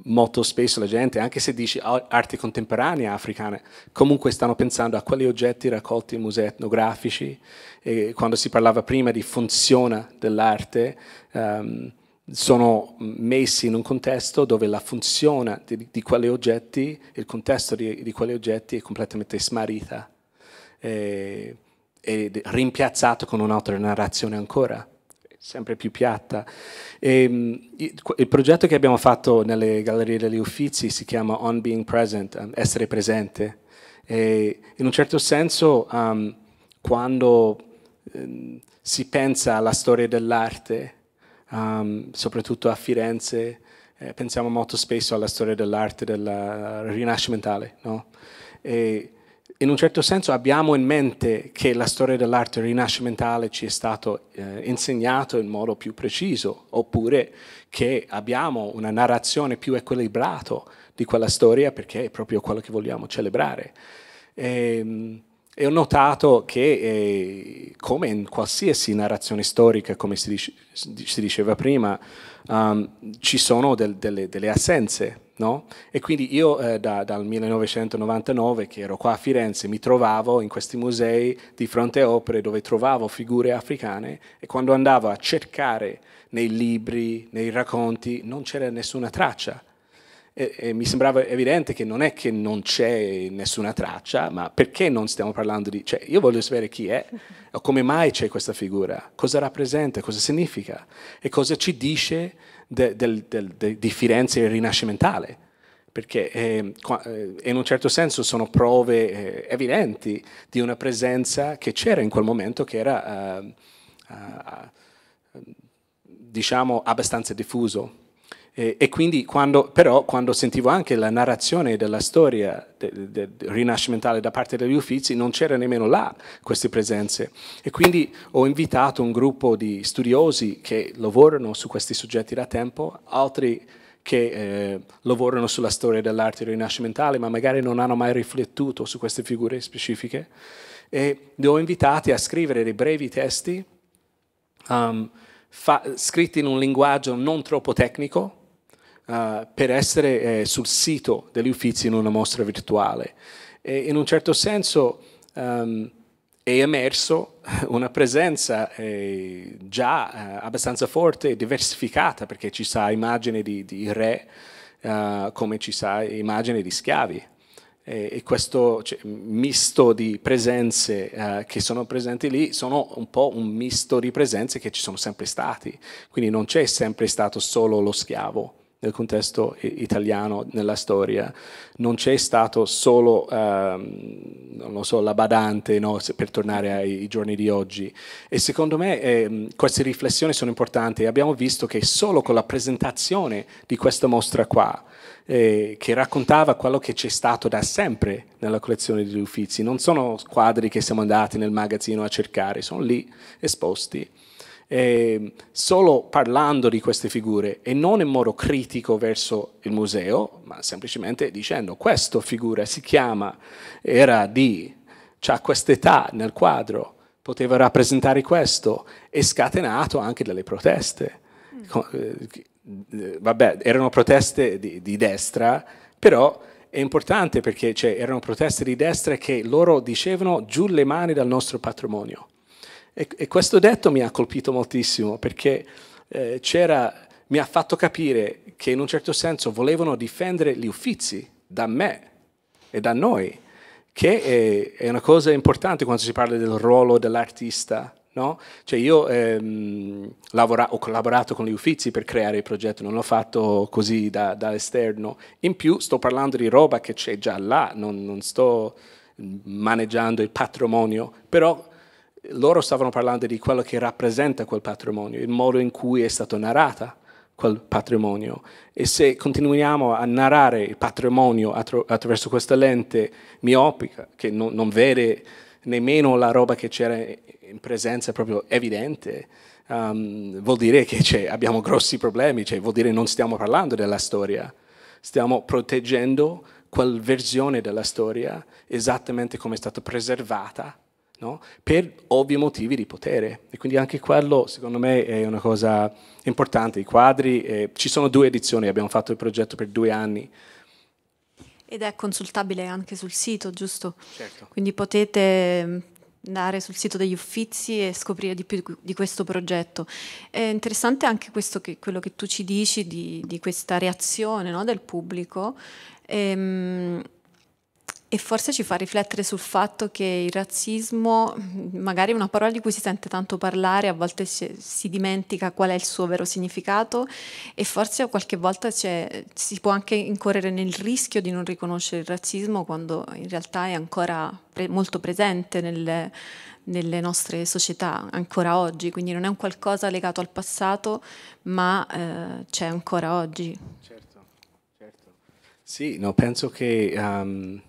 molto spesso la gente, anche se dici arti contemporanee africane, comunque stanno pensando a quegli oggetti raccolti in musei etnografici e quando si parlava prima di funzione dell'arte, um, sono messi in un contesto dove la funzione di, di quegli oggetti, il contesto di, di quegli oggetti è completamente smarrita e, eh, e rimpiazzato con un'altra narrazione ancora sempre più piatta. E, ehm, il progetto che abbiamo fatto nelle gallerie degli uffizi si chiama On Being Present, ehm, essere presente. E in un certo senso, um, quando um, si pensa alla storia dell'arte, um, soprattutto a Firenze, eh, pensiamo molto spesso alla storia dell'arte della rinascimentale, no? E, in un certo senso abbiamo in mente che la storia dell'arte rinascimentale ci è stato eh, insegnato in modo più preciso, oppure che abbiamo una narrazione più equilibrata di quella storia perché è proprio quello che vogliamo celebrare. E, ehm, e ho notato che, eh, come in qualsiasi narrazione storica, come si, dice, si diceva prima, um, ci sono del, delle, delle, assenze. No? E quindi io eh, da, dal 1999 che ero qua a Firenze mi trovavo in questi musei di fronte a opere dove trovavo figure africane e quando andavo a cercare nei libri, nei racconti, non c'era nessuna traccia eh, eh, mi sembrava evidente che non è che non c'è nessuna traccia, ma perché non stiamo parlando di... Cioè, io voglio sapere chi è, *laughs* come mai c'è questa figura, cosa rappresenta, cosa significa e cosa ci dice de, del, del, de, di Firenze rinascimentale perché ehm, eh, in un certo senso sono prove eh, evidenti di una presenza che c'era in quel momento che era eh, eh diciamo abbastanza diffuso e, e quindi quando, però quando sentivo anche la narrazione della storia de, de, de, rinascimentale da parte degli uffizi non c'era nemmeno là queste presenze e quindi ho invitato un gruppo di studiosi che lavorano su questi soggetti da tempo, altri che eh, lavorano sulla storia dell'arte rinascimentale ma magari non hanno mai riflettuto su queste figure specifiche e li ho invitati a scrivere dei brevi testi um, scritti in un linguaggio non troppo tecnico eh, per essere eh, sul sito degli Uffizi in una mostra virtuale. E in un certo senso um, è emerso *laughs* una presenza eh, già eh, abbastanza forte e diversificata, perché ci sa immagini di, di, re uh, come ci sa immagini di schiavi. E, e questo cioè, misto di presenze uh, che sono presenti lì sono un po' un misto di presenze che ci sono sempre stati, quindi non c'è sempre stato solo lo schiavo nel contesto italiano, nella storia. Non c'è stato solo, ehm, so, la badante, no? per tornare ai giorni di oggi. E secondo me ehm, queste riflessioni sono importanti. Abbiamo visto che solo con la presentazione di questa mostra qua, eh, che raccontava quello che c'è stato da sempre nella collezione degli Uffizi, non sono quadri che siamo andati nel magazzino a cercare, sono lì esposti eh, solo parlando di queste figure e non in modo critico verso il museo, ma semplicemente dicendo questa figura si chiama, era di, ha età nel quadro, poteva rappresentare questo e scatenato anche dalle proteste. Mm. Eh, vabbè, erano proteste di, di destra, però è importante perché cioè, erano proteste di destra che loro dicevano giù le mani dal nostro patrimonio. E, e questo detto mi ha colpito moltissimo perché eh, mi ha fatto capire che in un certo senso volevano difendere gli uffizi da me e da noi, che è, eh, è una cosa importante quando si parla del ruolo dell'artista No? Cioè io ehm, lavora, ho collaborato con gli uffizi per creare il progetto, non l'ho fatto così da, da, esterno. In più sto parlando di roba che c'è già là, non, non, sto maneggiando il patrimonio, però loro stavano parlando di quello che rappresenta quel patrimonio, il modo in cui è stato narrata quel patrimonio. E se continuiamo a narrare il patrimonio attra attraverso questa lente miopica, che non, non vede nemmeno la roba che c'era in presenza proprio evidente, um, vuol dire che cioè, abbiamo grossi problemi, cioè vuol dire che non stiamo parlando della storia, stiamo proteggendo quella versione della storia esattamente come è stata preservata no? per ovvi motivi di potere. E quindi anche quello, secondo me, è una cosa importante. I quadri, eh, ci sono due edizioni, abbiamo fatto il progetto per due anni. Ed è consultabile anche sul sito, giusto? Certo. Quindi potete mm, andare sul sito degli Uffizi e scoprire di più di questo progetto. È interessante anche che, quello che tu ci dici di, di questa reazione no, del pubblico. Ehm, e forse ci fa riflettere sul fatto che il razzismo, magari è una parola di cui si sente tanto parlare, a volte si, si dimentica qual è il suo vero significato e forse qualche volta si può anche incorrere nel rischio di non riconoscere il razzismo quando in realtà è ancora pre molto presente nelle, nelle nostre società ancora oggi, quindi non è un qualcosa legato al passato, ma eh, c'è ancora oggi. Certo, certo. Sì, no, penso che um,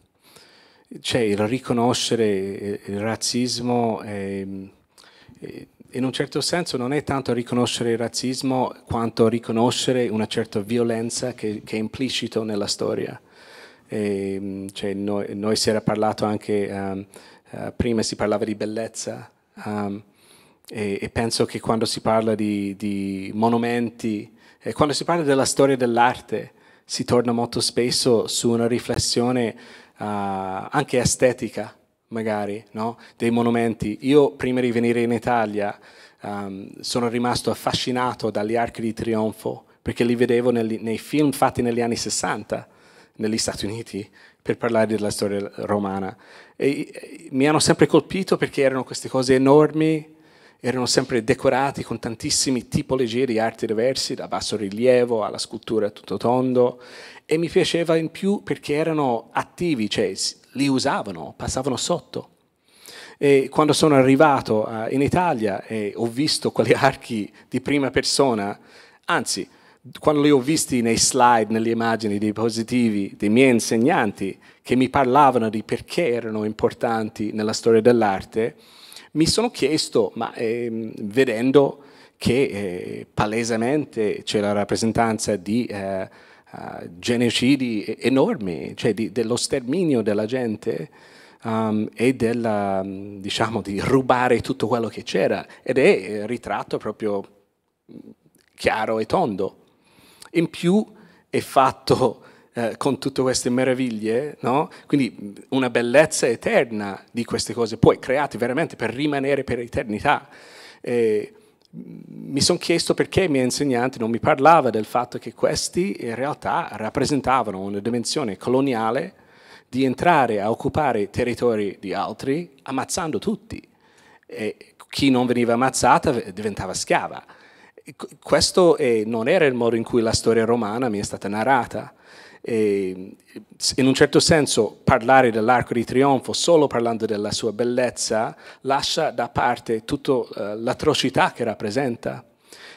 cioè il riconoscere eh, il razzismo ehm, eh, in un certo senso non è tanto riconoscere il razzismo quanto riconoscere una certa violenza che, che è implicito nella storia. E, ehm, cioè, noi, noi, si era parlato anche, um, uh, prima si parlava di bellezza um, e, e, penso che quando si parla di, di monumenti, eh, quando si parla della storia dell'arte, si torna molto spesso su una riflessione uh, anche estetica, magari, no? dei monumenti. Io prima di venire in Italia um, sono rimasto affascinato dagli archi di trionfo, perché li vedevo nel, nei film fatti negli anni 60 negli Stati Uniti per parlare della storia romana. E, e mi hanno sempre colpito perché erano queste cose enormi, erano sempre decorati con tantissime tipologie di arti diversi, da basso rilievo alla scultura tutto tondo, e mi piaceva in più perché erano attivi, cioè li usavano, passavano sotto. E quando sono arrivato eh, in Italia e ho visto quegli archi di prima persona, anzi, quando li ho visti nei slide, nelle immagini dei positivi dei miei insegnanti che mi parlavano di perché erano importanti nella storia dell'arte, mi sono chiesto, ma ehm, vedendo che eh, palesemente c'è la rappresentanza di eh, uh, genocidi enormi, cioè di, dello sterminio della gente um, e della, diciamo, di rubare tutto quello che c'era, ed è eh, ritratto proprio mm, chiaro e tondo. In più è fatto eh, con tutte queste meraviglie, no? quindi mm, una bellezza eterna di queste cose, poi create veramente per rimanere per eternità. E mm, mi sono chiesto perché i miei insegnanti non mi parlavano del fatto che questi in realtà rappresentavano una dimensione coloniale di entrare a occupare territori di altri ammazzando tutti. E chi non veniva ammazzata diventava schiava. Questo eh, non era il modo in cui la storia romana mi è stata narrata. E ehm, in un certo senso parlare dell'arco di trionfo solo parlando della sua bellezza lascia da parte tutta eh, l'atrocità che rappresenta.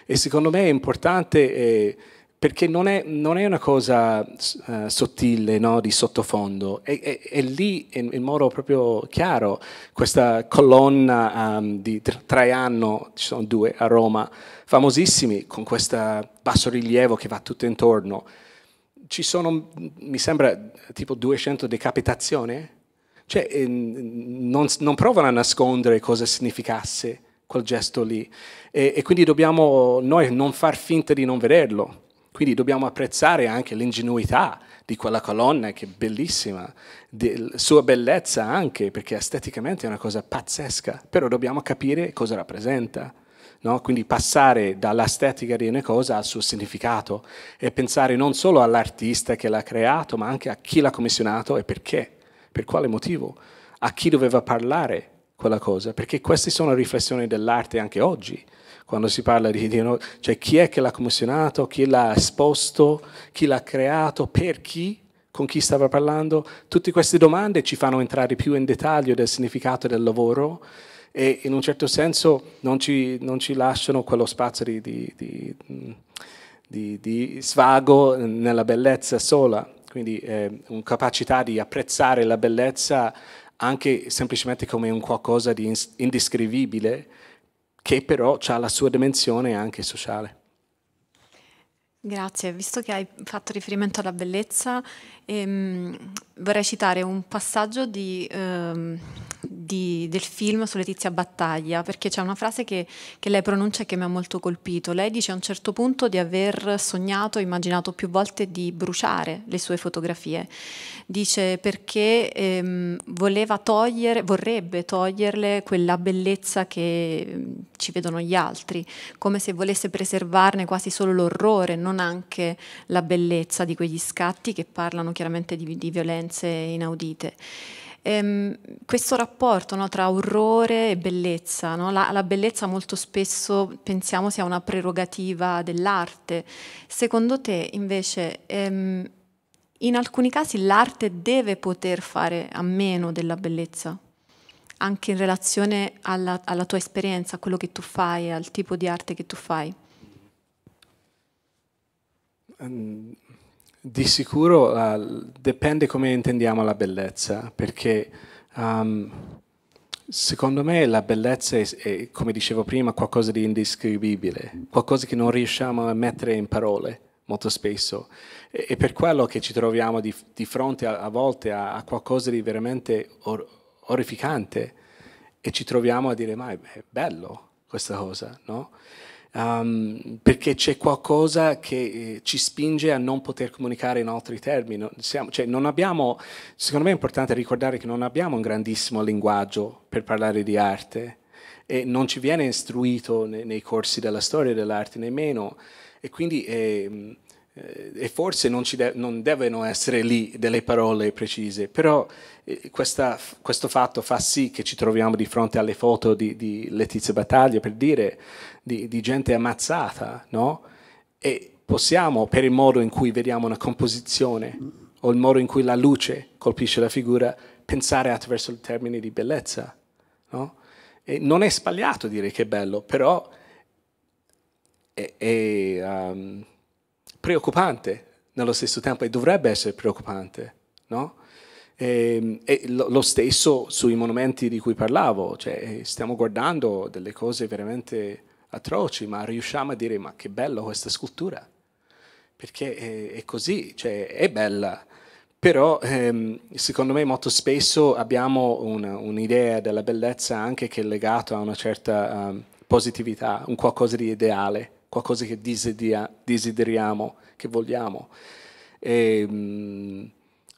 E secondo me è importante eh, perché non è, non è una cosa eh, sottile no, di sottofondo, è, è, è lì in, in, modo proprio chiaro questa colonna um, di Traiano, ci sono due a Roma, famosissimi con questo bassorilievo che va tutto intorno ci sono, mi sembra, tipo 200 decapitazioni. Cioè, ehm, non, non provano a nascondere cosa significasse quel gesto lì. E, e, quindi dobbiamo noi non far finta di non vederlo. Quindi dobbiamo apprezzare anche l'ingenuità di quella colonna che è bellissima, la sua bellezza anche, perché esteticamente è una cosa pazzesca, però dobbiamo capire cosa rappresenta. No? Quindi passare dall'estetica di una cosa al suo significato e pensare non solo all'artista che l'ha creato, ma anche a chi l'ha commissionato e perché, per quale motivo, a chi doveva parlare quella cosa, perché queste sono riflessioni dell'arte anche oggi, quando si parla di, di cioè chi è che l'ha commissionato, chi l'ha esposto, chi l'ha creato, per chi, con chi stava parlando, tutte queste domande ci fanno entrare più in dettaglio del significato del lavoro e in un certo senso non ci, non ci lasciano quello spazio di, di, di, di, svago nella bellezza sola, quindi eh, una capacità di apprezzare la bellezza anche semplicemente come un qualcosa di indescrivibile che però ha la sua dimensione anche sociale. Grazie, visto che hai fatto riferimento alla bellezza, ehm, vorrei citare un passaggio di... Ehm di, del film su Letizia Battaglia, perché c'è una frase che, che lei pronuncia e che mi ha molto colpito. Lei dice a un certo punto di aver sognato immaginato più volte di bruciare le sue fotografie. Dice perché ehm, voleva togliere, vorrebbe toglierle quella bellezza che ehm, ci vedono gli altri, come se volesse preservarne quasi solo l'orrore, non anche la bellezza di quegli scatti che parlano chiaramente di, di violenze inaudite ehm, questo rapporto no, tra orrore e bellezza. No? La, la, bellezza molto spesso pensiamo sia una prerogativa dell'arte. Secondo te invece ehm, in alcuni casi l'arte deve poter fare a meno della bellezza? anche in relazione alla, alla, tua esperienza, a quello che tu fai, al tipo di arte che tu fai? Um, di sicuro uh, dipende come intendiamo la bellezza, perché um, secondo me la bellezza è, è, come dicevo prima, qualcosa di indescrivibile, qualcosa che non riusciamo a mettere in parole molto spesso. E, e per quello che ci troviamo di, di fronte a, a volte a, a, qualcosa di veramente or, orrificante e ci troviamo a dire, ma è bello questa cosa, no? um, perché c'è qualcosa che eh, ci spinge a non poter comunicare in altri termini. Non, siamo, cioè, non abbiamo, secondo me è importante ricordare che non abbiamo un grandissimo linguaggio per parlare di arte e non ci viene istruito nei, nei corsi della storia dell'arte nemmeno e quindi ehm, eh, eh, forse non, de non devono essere lì delle parole precise, però questa, questo fatto fa sì che ci troviamo di fronte alle foto di, di Letizia Battaglia, per dire, di, di gente ammazzata, no? E possiamo, per il modo in cui vediamo una composizione o il modo in cui la luce colpisce la figura, pensare attraverso il termine di bellezza, no? E non è sbagliato dire che è bello, però è, è um, preoccupante nello stesso tempo e dovrebbe essere preoccupante, no? Ehm, e, e lo, stesso sui monumenti di cui parlavo, cioè, eh, stiamo guardando delle cose veramente atroci, ma riusciamo a dire ma che bella questa scultura, perché è, eh, è così, cioè, è bella. Però ehm, secondo me molto spesso abbiamo un'idea della bellezza anche che è legata a una certa um, positività, un qualcosa di ideale, qualcosa che desidia, desideriamo, che vogliamo. E, um,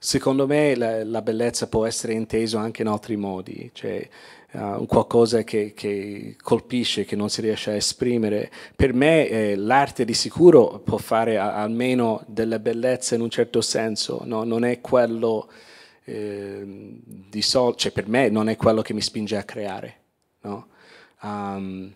secondo me la, la, bellezza può essere intesa anche in altri modi, cioè uh, qualcosa che, che, colpisce, che non si riesce a esprimere. Per me eh, l'arte di sicuro può fare a, almeno della bellezza in un certo senso, no? non è quello eh, di sol- cioè per me non è quello che mi spinge a creare. No? Um,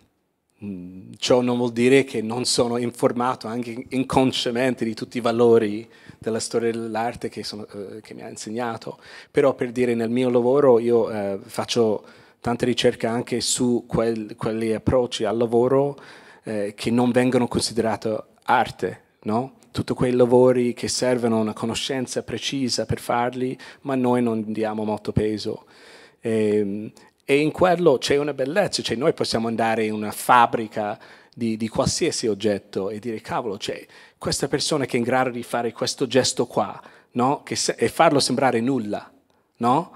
ciò non vuol dire che non sono informato anche inconsciamente di tutti i valori della storia dell'arte che, sono, eh, che mi ha insegnato, però per dire nel mio lavoro io eh, faccio tante ricerche anche su quel, quegli approcci al lavoro eh, che non vengono considerati arte, no? tutti quei lavori che servono una conoscenza precisa per farli, ma noi non diamo molto peso. E, ehm, e in quello c'è una bellezza, cioè noi possiamo andare in una fabbrica di, di qualsiasi oggetto e dire cavolo, cioè, questa persona che è in grado di fare questo gesto qua, no? se, e farlo sembrare nulla, no?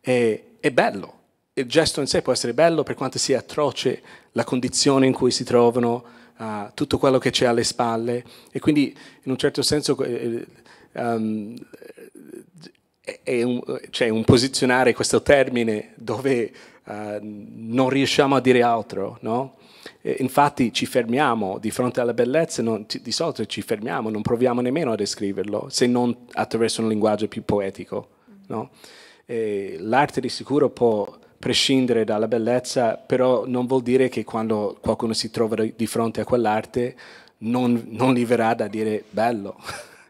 E, è bello. Il gesto in sé può essere bello per quanto sia atroce la condizione in cui si trovano, uh, tutto quello che c'è alle spalle. E quindi, in un certo senso, um, è un, cioè un, posizionare questo termine dove uh, non riusciamo a dire altro, no? Eh, infatti ci fermiamo di fronte alla bellezza, non, di solito ci fermiamo, non proviamo nemmeno a descriverlo, se non attraverso un linguaggio più poetico. No? Eh, l'arte di sicuro può prescindere dalla bellezza, però non vuol dire che quando qualcuno si trova di fronte a quell'arte non, non gli verrà da dire bello,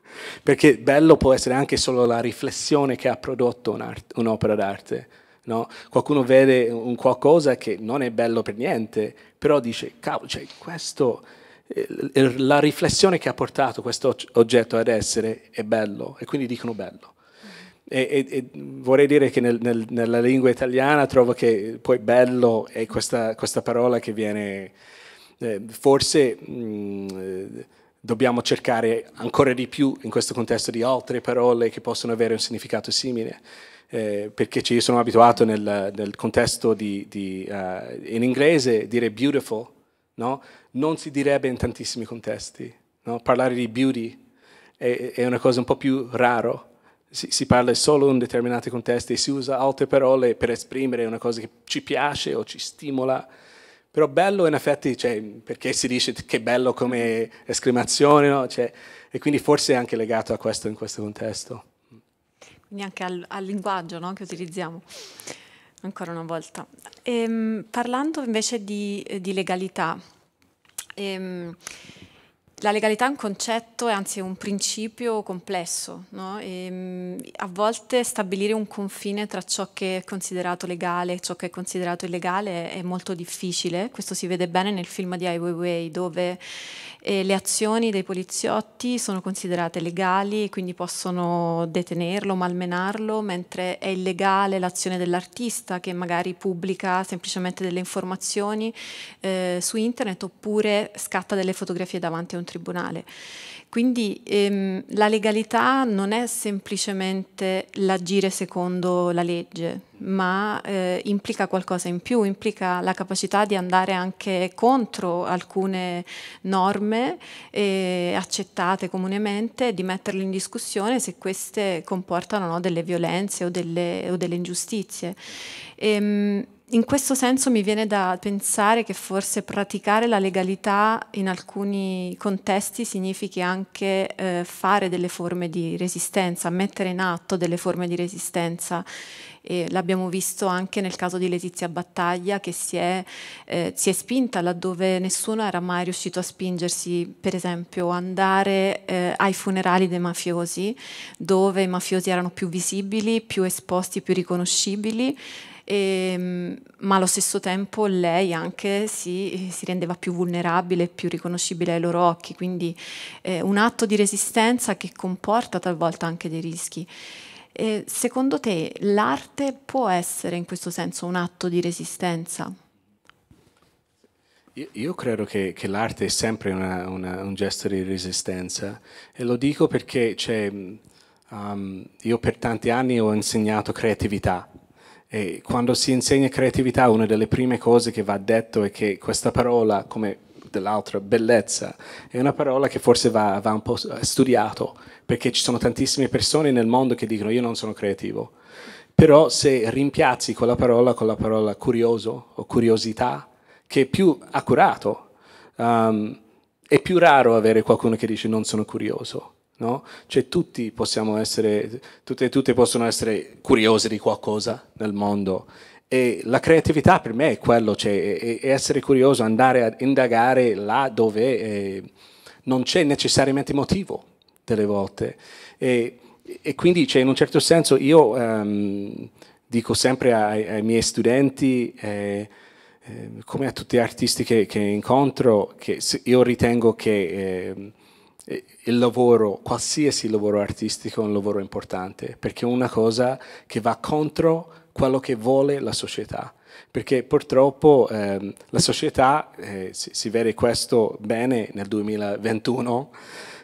*laughs* perché bello può essere anche solo la riflessione che ha prodotto un'opera d'arte No? Qualcuno vede un qualcosa che non è bello per niente, però dice, cavolo, cioè, questo, eh, la riflessione che ha portato questo oggetto ad essere è bello, e quindi dicono bello. E, e, e vorrei dire che nel, nel, nella lingua italiana trovo che poi bello è questa, questa parola che viene, eh, forse mh, mm, dobbiamo cercare ancora di più in questo contesto di altre parole che possono avere un significato simile eh, perché ci sono abituato nel, nel contesto di, di, uh, in inglese dire beautiful, no? non si direbbe in tantissimi contesti, no? parlare di beauty è, è, una cosa un po' più raro, si, si, parla solo in determinati contesti e si usa altre parole per esprimere una cosa che ci piace o ci stimola, però bello in effetti, cioè, perché si dice che bello come esclamazione, no? cioè, e quindi forse è anche legato a questo in questo contesto quindi anche al, al linguaggio no, che utilizziamo ancora una volta. Ehm, parlando invece di, eh, di legalità, ehm, la legalità è un concetto, è anzi un principio complesso. No? E, ehm, a volte stabilire un confine tra ciò che è considerato legale e ciò che è considerato illegale è molto difficile. Questo si vede bene nel film di Ai Weiwei, dove eh, le azioni dei poliziotti sono considerate legali, e quindi possono detenerlo, malmenarlo, mentre è illegale l'azione dell'artista che magari pubblica semplicemente delle informazioni eh, su internet oppure scatta delle fotografie davanti a un tribunale. Quindi ehm, la legalità non è semplicemente l'agire secondo la legge, ma eh, implica qualcosa in più, implica la capacità di andare anche contro alcune norme eh, accettate comunemente, di metterle in discussione se queste comportano no, delle violenze o delle, o delle ingiustizie. Ehm, in questo senso mi viene da pensare che forse praticare la legalità in alcuni contesti significhi anche eh, fare delle forme di resistenza, mettere in atto delle forme di resistenza. l'abbiamo visto anche nel caso di Letizia Battaglia che si è, eh, si è, spinta laddove nessuno era mai riuscito a spingersi, per esempio andare eh, ai funerali dei mafiosi, dove i mafiosi erano più visibili, più esposti, più riconoscibili e, ehm, ma allo stesso tempo lei anche si, si, rendeva più vulnerabile, e più riconoscibile ai loro occhi, quindi eh, un atto di resistenza che comporta talvolta anche dei rischi. E, eh, secondo te l'arte può essere in questo senso un atto di resistenza? Io credo che, che, l'arte è sempre una, una, un gesto di resistenza e lo dico perché cioè, um, io per tanti anni ho insegnato creatività e quando si insegna creatività, una delle prime cose che va detto è che questa parola, come dell'altra, bellezza, è una parola che forse va, va un po' studiata, perché ci sono tantissime persone nel mondo che dicono io non sono creativo. Però se rimpiazzi quella parola con la parola curioso o curiosità, che è più accurato, um, è più raro avere qualcuno che dice non sono curioso No? Cioè tutti possiamo essere, tutte e tutte possono essere curiose di qualcosa nel mondo e la creatività per me è quello, cioè è, è essere curioso, andare a indagare là dove è, eh, non c'è necessariamente motivo delle volte. E, e quindi cioè, in un certo senso io um, dico sempre ai, ai miei studenti, eh, eh, come a tutti gli artisti che, che incontro, che io ritengo che... Eh, il lavoro, qualsiasi lavoro artistico è un lavoro importante, perché è una cosa che va contro quello che vuole la società. Perché purtroppo ehm, la società, eh, si, si, vede questo bene nel 2021,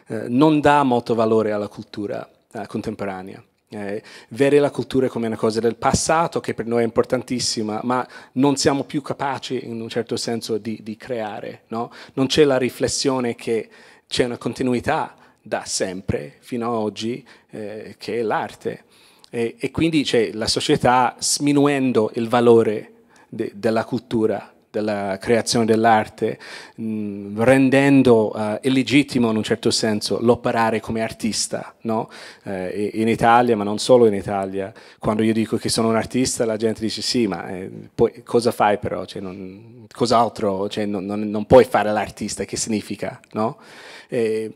eh, non dà molto valore alla cultura eh, contemporanea. Eh, vede la cultura come una cosa del passato che per noi è importantissima, ma non siamo più capaci in un certo senso di, di creare. No? Non c'è la riflessione che c'è una continuità da sempre fino ad oggi eh, che è l'arte. E, e, quindi c'è la società sminuendo il valore de, della cultura, della creazione dell'arte, mm, rendendo uh, illegittimo in un certo senso l'operare come artista. No? Eh, in Italia, ma non solo in Italia, quando io dico che sono un artista, la gente dice sì, ma eh, poi, cosa fai però? Cioè, non, cos'altro? Cioè, non, non, non, puoi fare l'artista, che significa? No? Eh,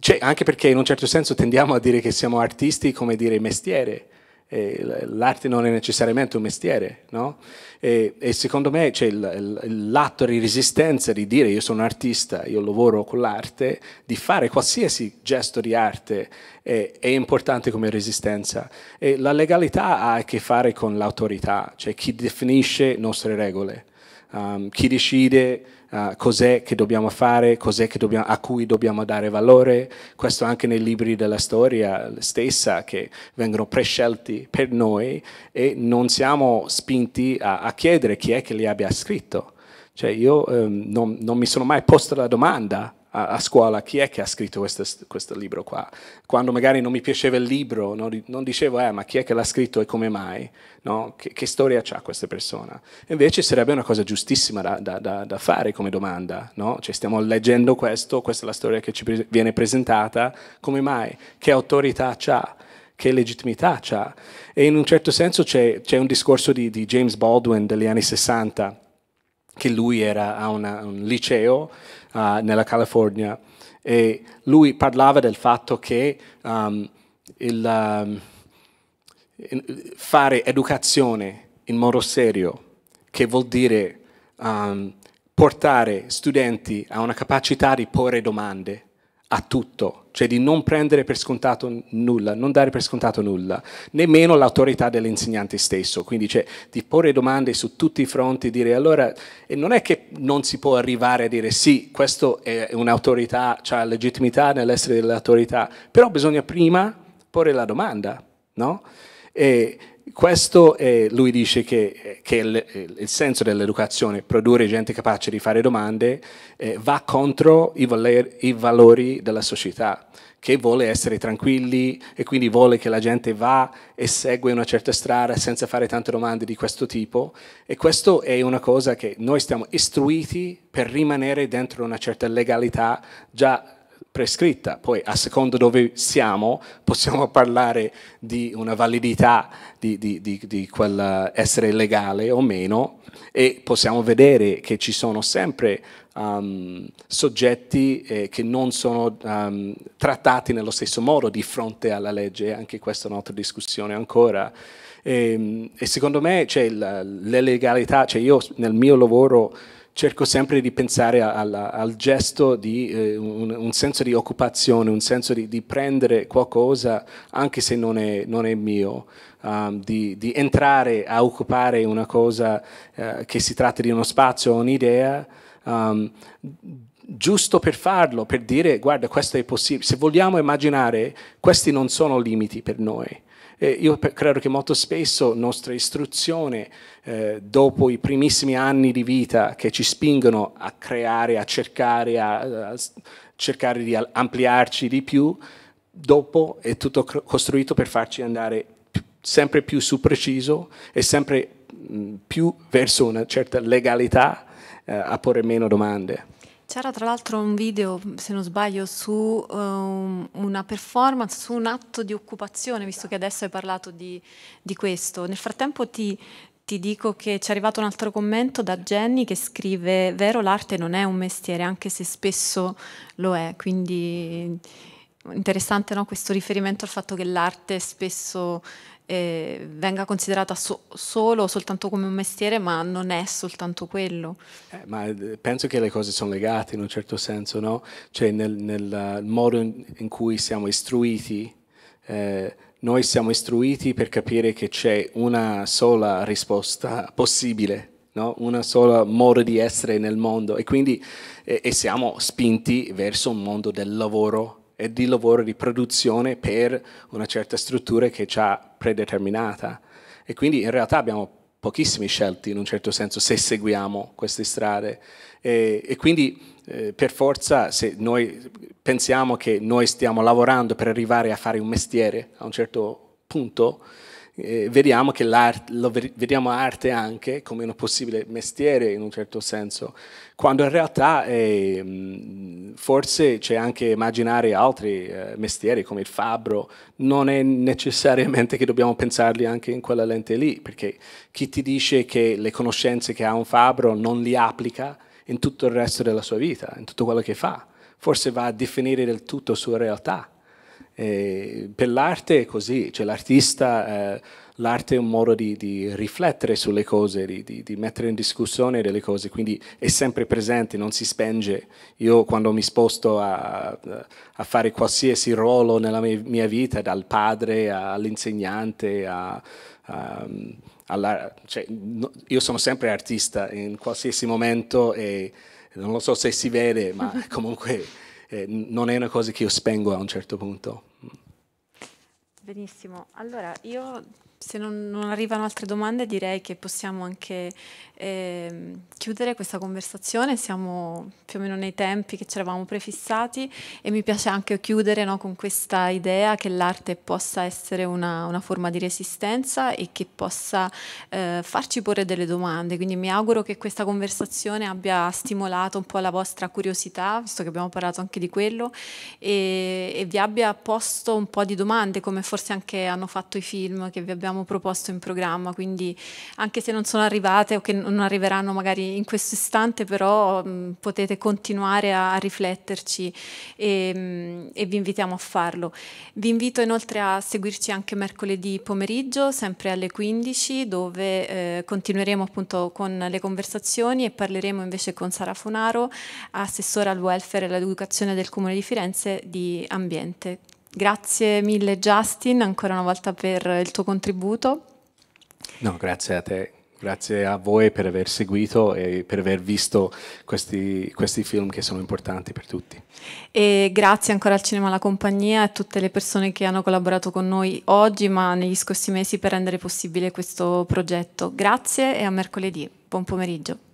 cioè, anche perché in un certo senso tendiamo a dire che siamo artisti come dire mestiere, eh, l'arte non è necessariamente un mestiere, no? E, e secondo me c'è cioè, l'atto di resistenza di dire io sono un artista, io lavoro con l'arte, di fare qualsiasi gesto di arte è, è importante come resistenza. E la legalità ha a che fare con l'autorità, cioè chi definisce nostre regole, um, chi decide uh, cos'è che dobbiamo fare, cos'è dobbiamo, a cui dobbiamo dare valore, questo anche nei libri della storia stessa che vengono prescelti per noi e non siamo spinti a, a chiedere chi è che li abbia scritto. Cioè io um, non, non mi sono mai posto la domanda a, a, scuola chi è che ha scritto questo, questo, libro qua. Quando magari non mi piaceva il libro, no, non dicevo, eh, ma chi è che l'ha scritto e come mai? No? Che, che, storia ha questa persona? Invece sarebbe una cosa giustissima da, da, da, da fare come domanda, no? Cioè stiamo leggendo questo, questa è la storia che ci pre viene presentata, come mai? Che autorità ha? che legittimità ha. E in un certo senso c'è, un discorso di, di, James Baldwin degli anni 60 che lui era a una, un liceo uh, nella California e lui parlava del fatto che um, il, um, fare educazione in modo serio, che vuol dire um, portare studenti a una capacità di porre domande, a tutto, cioè di non prendere per scontato nulla, non dare per scontato nulla, nemmeno l'autorità dell'insegnante stesso, quindi cioè, di porre domande su tutti i fronti, dire allora, e non è che non si può arrivare a dire sì, questo è un'autorità, c'è c'ha legittimità nell'essere dell'autorità, però bisogna prima porre la domanda, no? E, questo eh, lui dice che, eh, che il, il, senso dell'educazione, produrre gente capace di fare domande, eh, va contro i, valer, i, valori della società, che vuole essere tranquilli e quindi vuole che la gente va e segue una certa strada senza fare tante domande di questo tipo. E questo è una cosa che noi stiamo istruiti per rimanere dentro una certa legalità già prescritta. Poi a seconda dove siamo possiamo parlare di una validità di, di, di, di quell'essere legale o meno e possiamo vedere che ci sono sempre um, soggetti eh, che non sono um, trattati nello stesso modo di fronte alla legge, anche questa è un'altra discussione ancora. E, ehm, e secondo me cioè, l'illegalità, cioè io nel mio lavoro cerco sempre di pensare al, al gesto di eh, un, un, senso di occupazione, un senso di, di prendere qualcosa anche se non è, non è mio, um, di, di, entrare a occupare una cosa eh, che si tratta di uno spazio o un'idea. Um, giusto per farlo, per dire guarda questo è possibile, se vogliamo immaginare questi non sono limiti per noi, eh, io credo che molto spesso nostra istruzione eh, dopo i primissimi anni di vita che ci spingono a creare, a cercare, a, a cercare di ampliarci di più, dopo è tutto costruito per farci andare sempre più su preciso e sempre più verso una certa legalità eh, a porre meno domande. C'era tra l'altro un video, se non sbaglio, su um, una performance, su un atto di occupazione, visto che adesso hai parlato di, di questo. Nel frattempo ti, ti dico che ci è arrivato un altro commento da Jenny che scrive: Vero, l'arte non è un mestiere, anche se spesso lo è. Quindi interessante no? questo riferimento al fatto che l'arte spesso eh, venga considerata so- solo, soltanto come un mestiere, ma non è soltanto quello. Eh, ma eh, penso che le cose sono legate in un certo senso, no? Cioè nel, nel eh, modo in, in, cui siamo istruiti, eh, noi siamo istruiti per capire che c'è una sola risposta possibile, no? una sola modo di essere nel mondo e quindi eh, e siamo spinti verso un mondo del lavoro e di lavoro di produzione per una certa struttura che è già predeterminata. E quindi in realtà abbiamo pochissimi scelti in un certo senso se seguiamo queste strade. E, e quindi eh, per forza se noi pensiamo che noi stiamo lavorando per arrivare a fare un mestiere a un certo punto, eh, vediamo che lo vediamo arte anche come un possibile mestiere in un certo senso, quando in realtà eh, forse c'è anche immaginare altri eh, mestieri come il fabbro, non è necessariamente che dobbiamo pensarli anche in quella lente lì, perché chi ti dice che le conoscenze che ha un fabbro non li applica in tutto il resto della sua vita, in tutto quello che fa, forse va a definire del tutto sua realtà eh, per l'arte è così, cioè l'artista, eh, l'arte è un modo di, di riflettere sulle cose, di, di, di, mettere in discussione delle cose, quindi è sempre presente, non si spenge. Io quando mi sposto a, a fare qualsiasi ruolo nella mia, mia vita, dal padre all'insegnante, a, a, alla, cioè, no, io sono sempre artista in qualsiasi momento e non lo so se si vede, ma *laughs* comunque eh, non è una cosa che io spengo a un certo punto. Benissimo, allora io se non, non, arrivano altre domande direi che possiamo anche eh, chiudere questa conversazione, siamo più o meno nei tempi che ci eravamo prefissati e mi piace anche chiudere no, con questa idea che l'arte possa essere una, una, forma di resistenza e che possa eh, farci porre delle domande, quindi mi auguro che questa conversazione abbia stimolato un po' la vostra curiosità, visto che abbiamo parlato anche di quello, e, e vi abbia posto un po' di domande come forse anche hanno fatto i film che vi abbiamo abbiamo proposto in programma, quindi anche se non sono arrivate o che non arriveranno magari in questo istante, però mh, mm, potete continuare a, a rifletterci e, mh, mm, e, vi invitiamo a farlo. Vi invito inoltre a seguirci anche mercoledì pomeriggio, sempre alle 15, dove eh, continueremo appunto con le conversazioni e parleremo invece con Sara Fonaro, assessora al welfare e all'educazione del Comune di Firenze di ambiente. Grazie mille Justin ancora una volta per il tuo contributo. No, grazie a te, grazie a voi per aver seguito e per aver visto questi, questi film che sono importanti per tutti. E grazie ancora al Cinema La Compagnia e a tutte le persone che hanno collaborato con noi oggi ma negli scorsi mesi per rendere possibile questo progetto. Grazie e a mercoledì. Buon pomeriggio.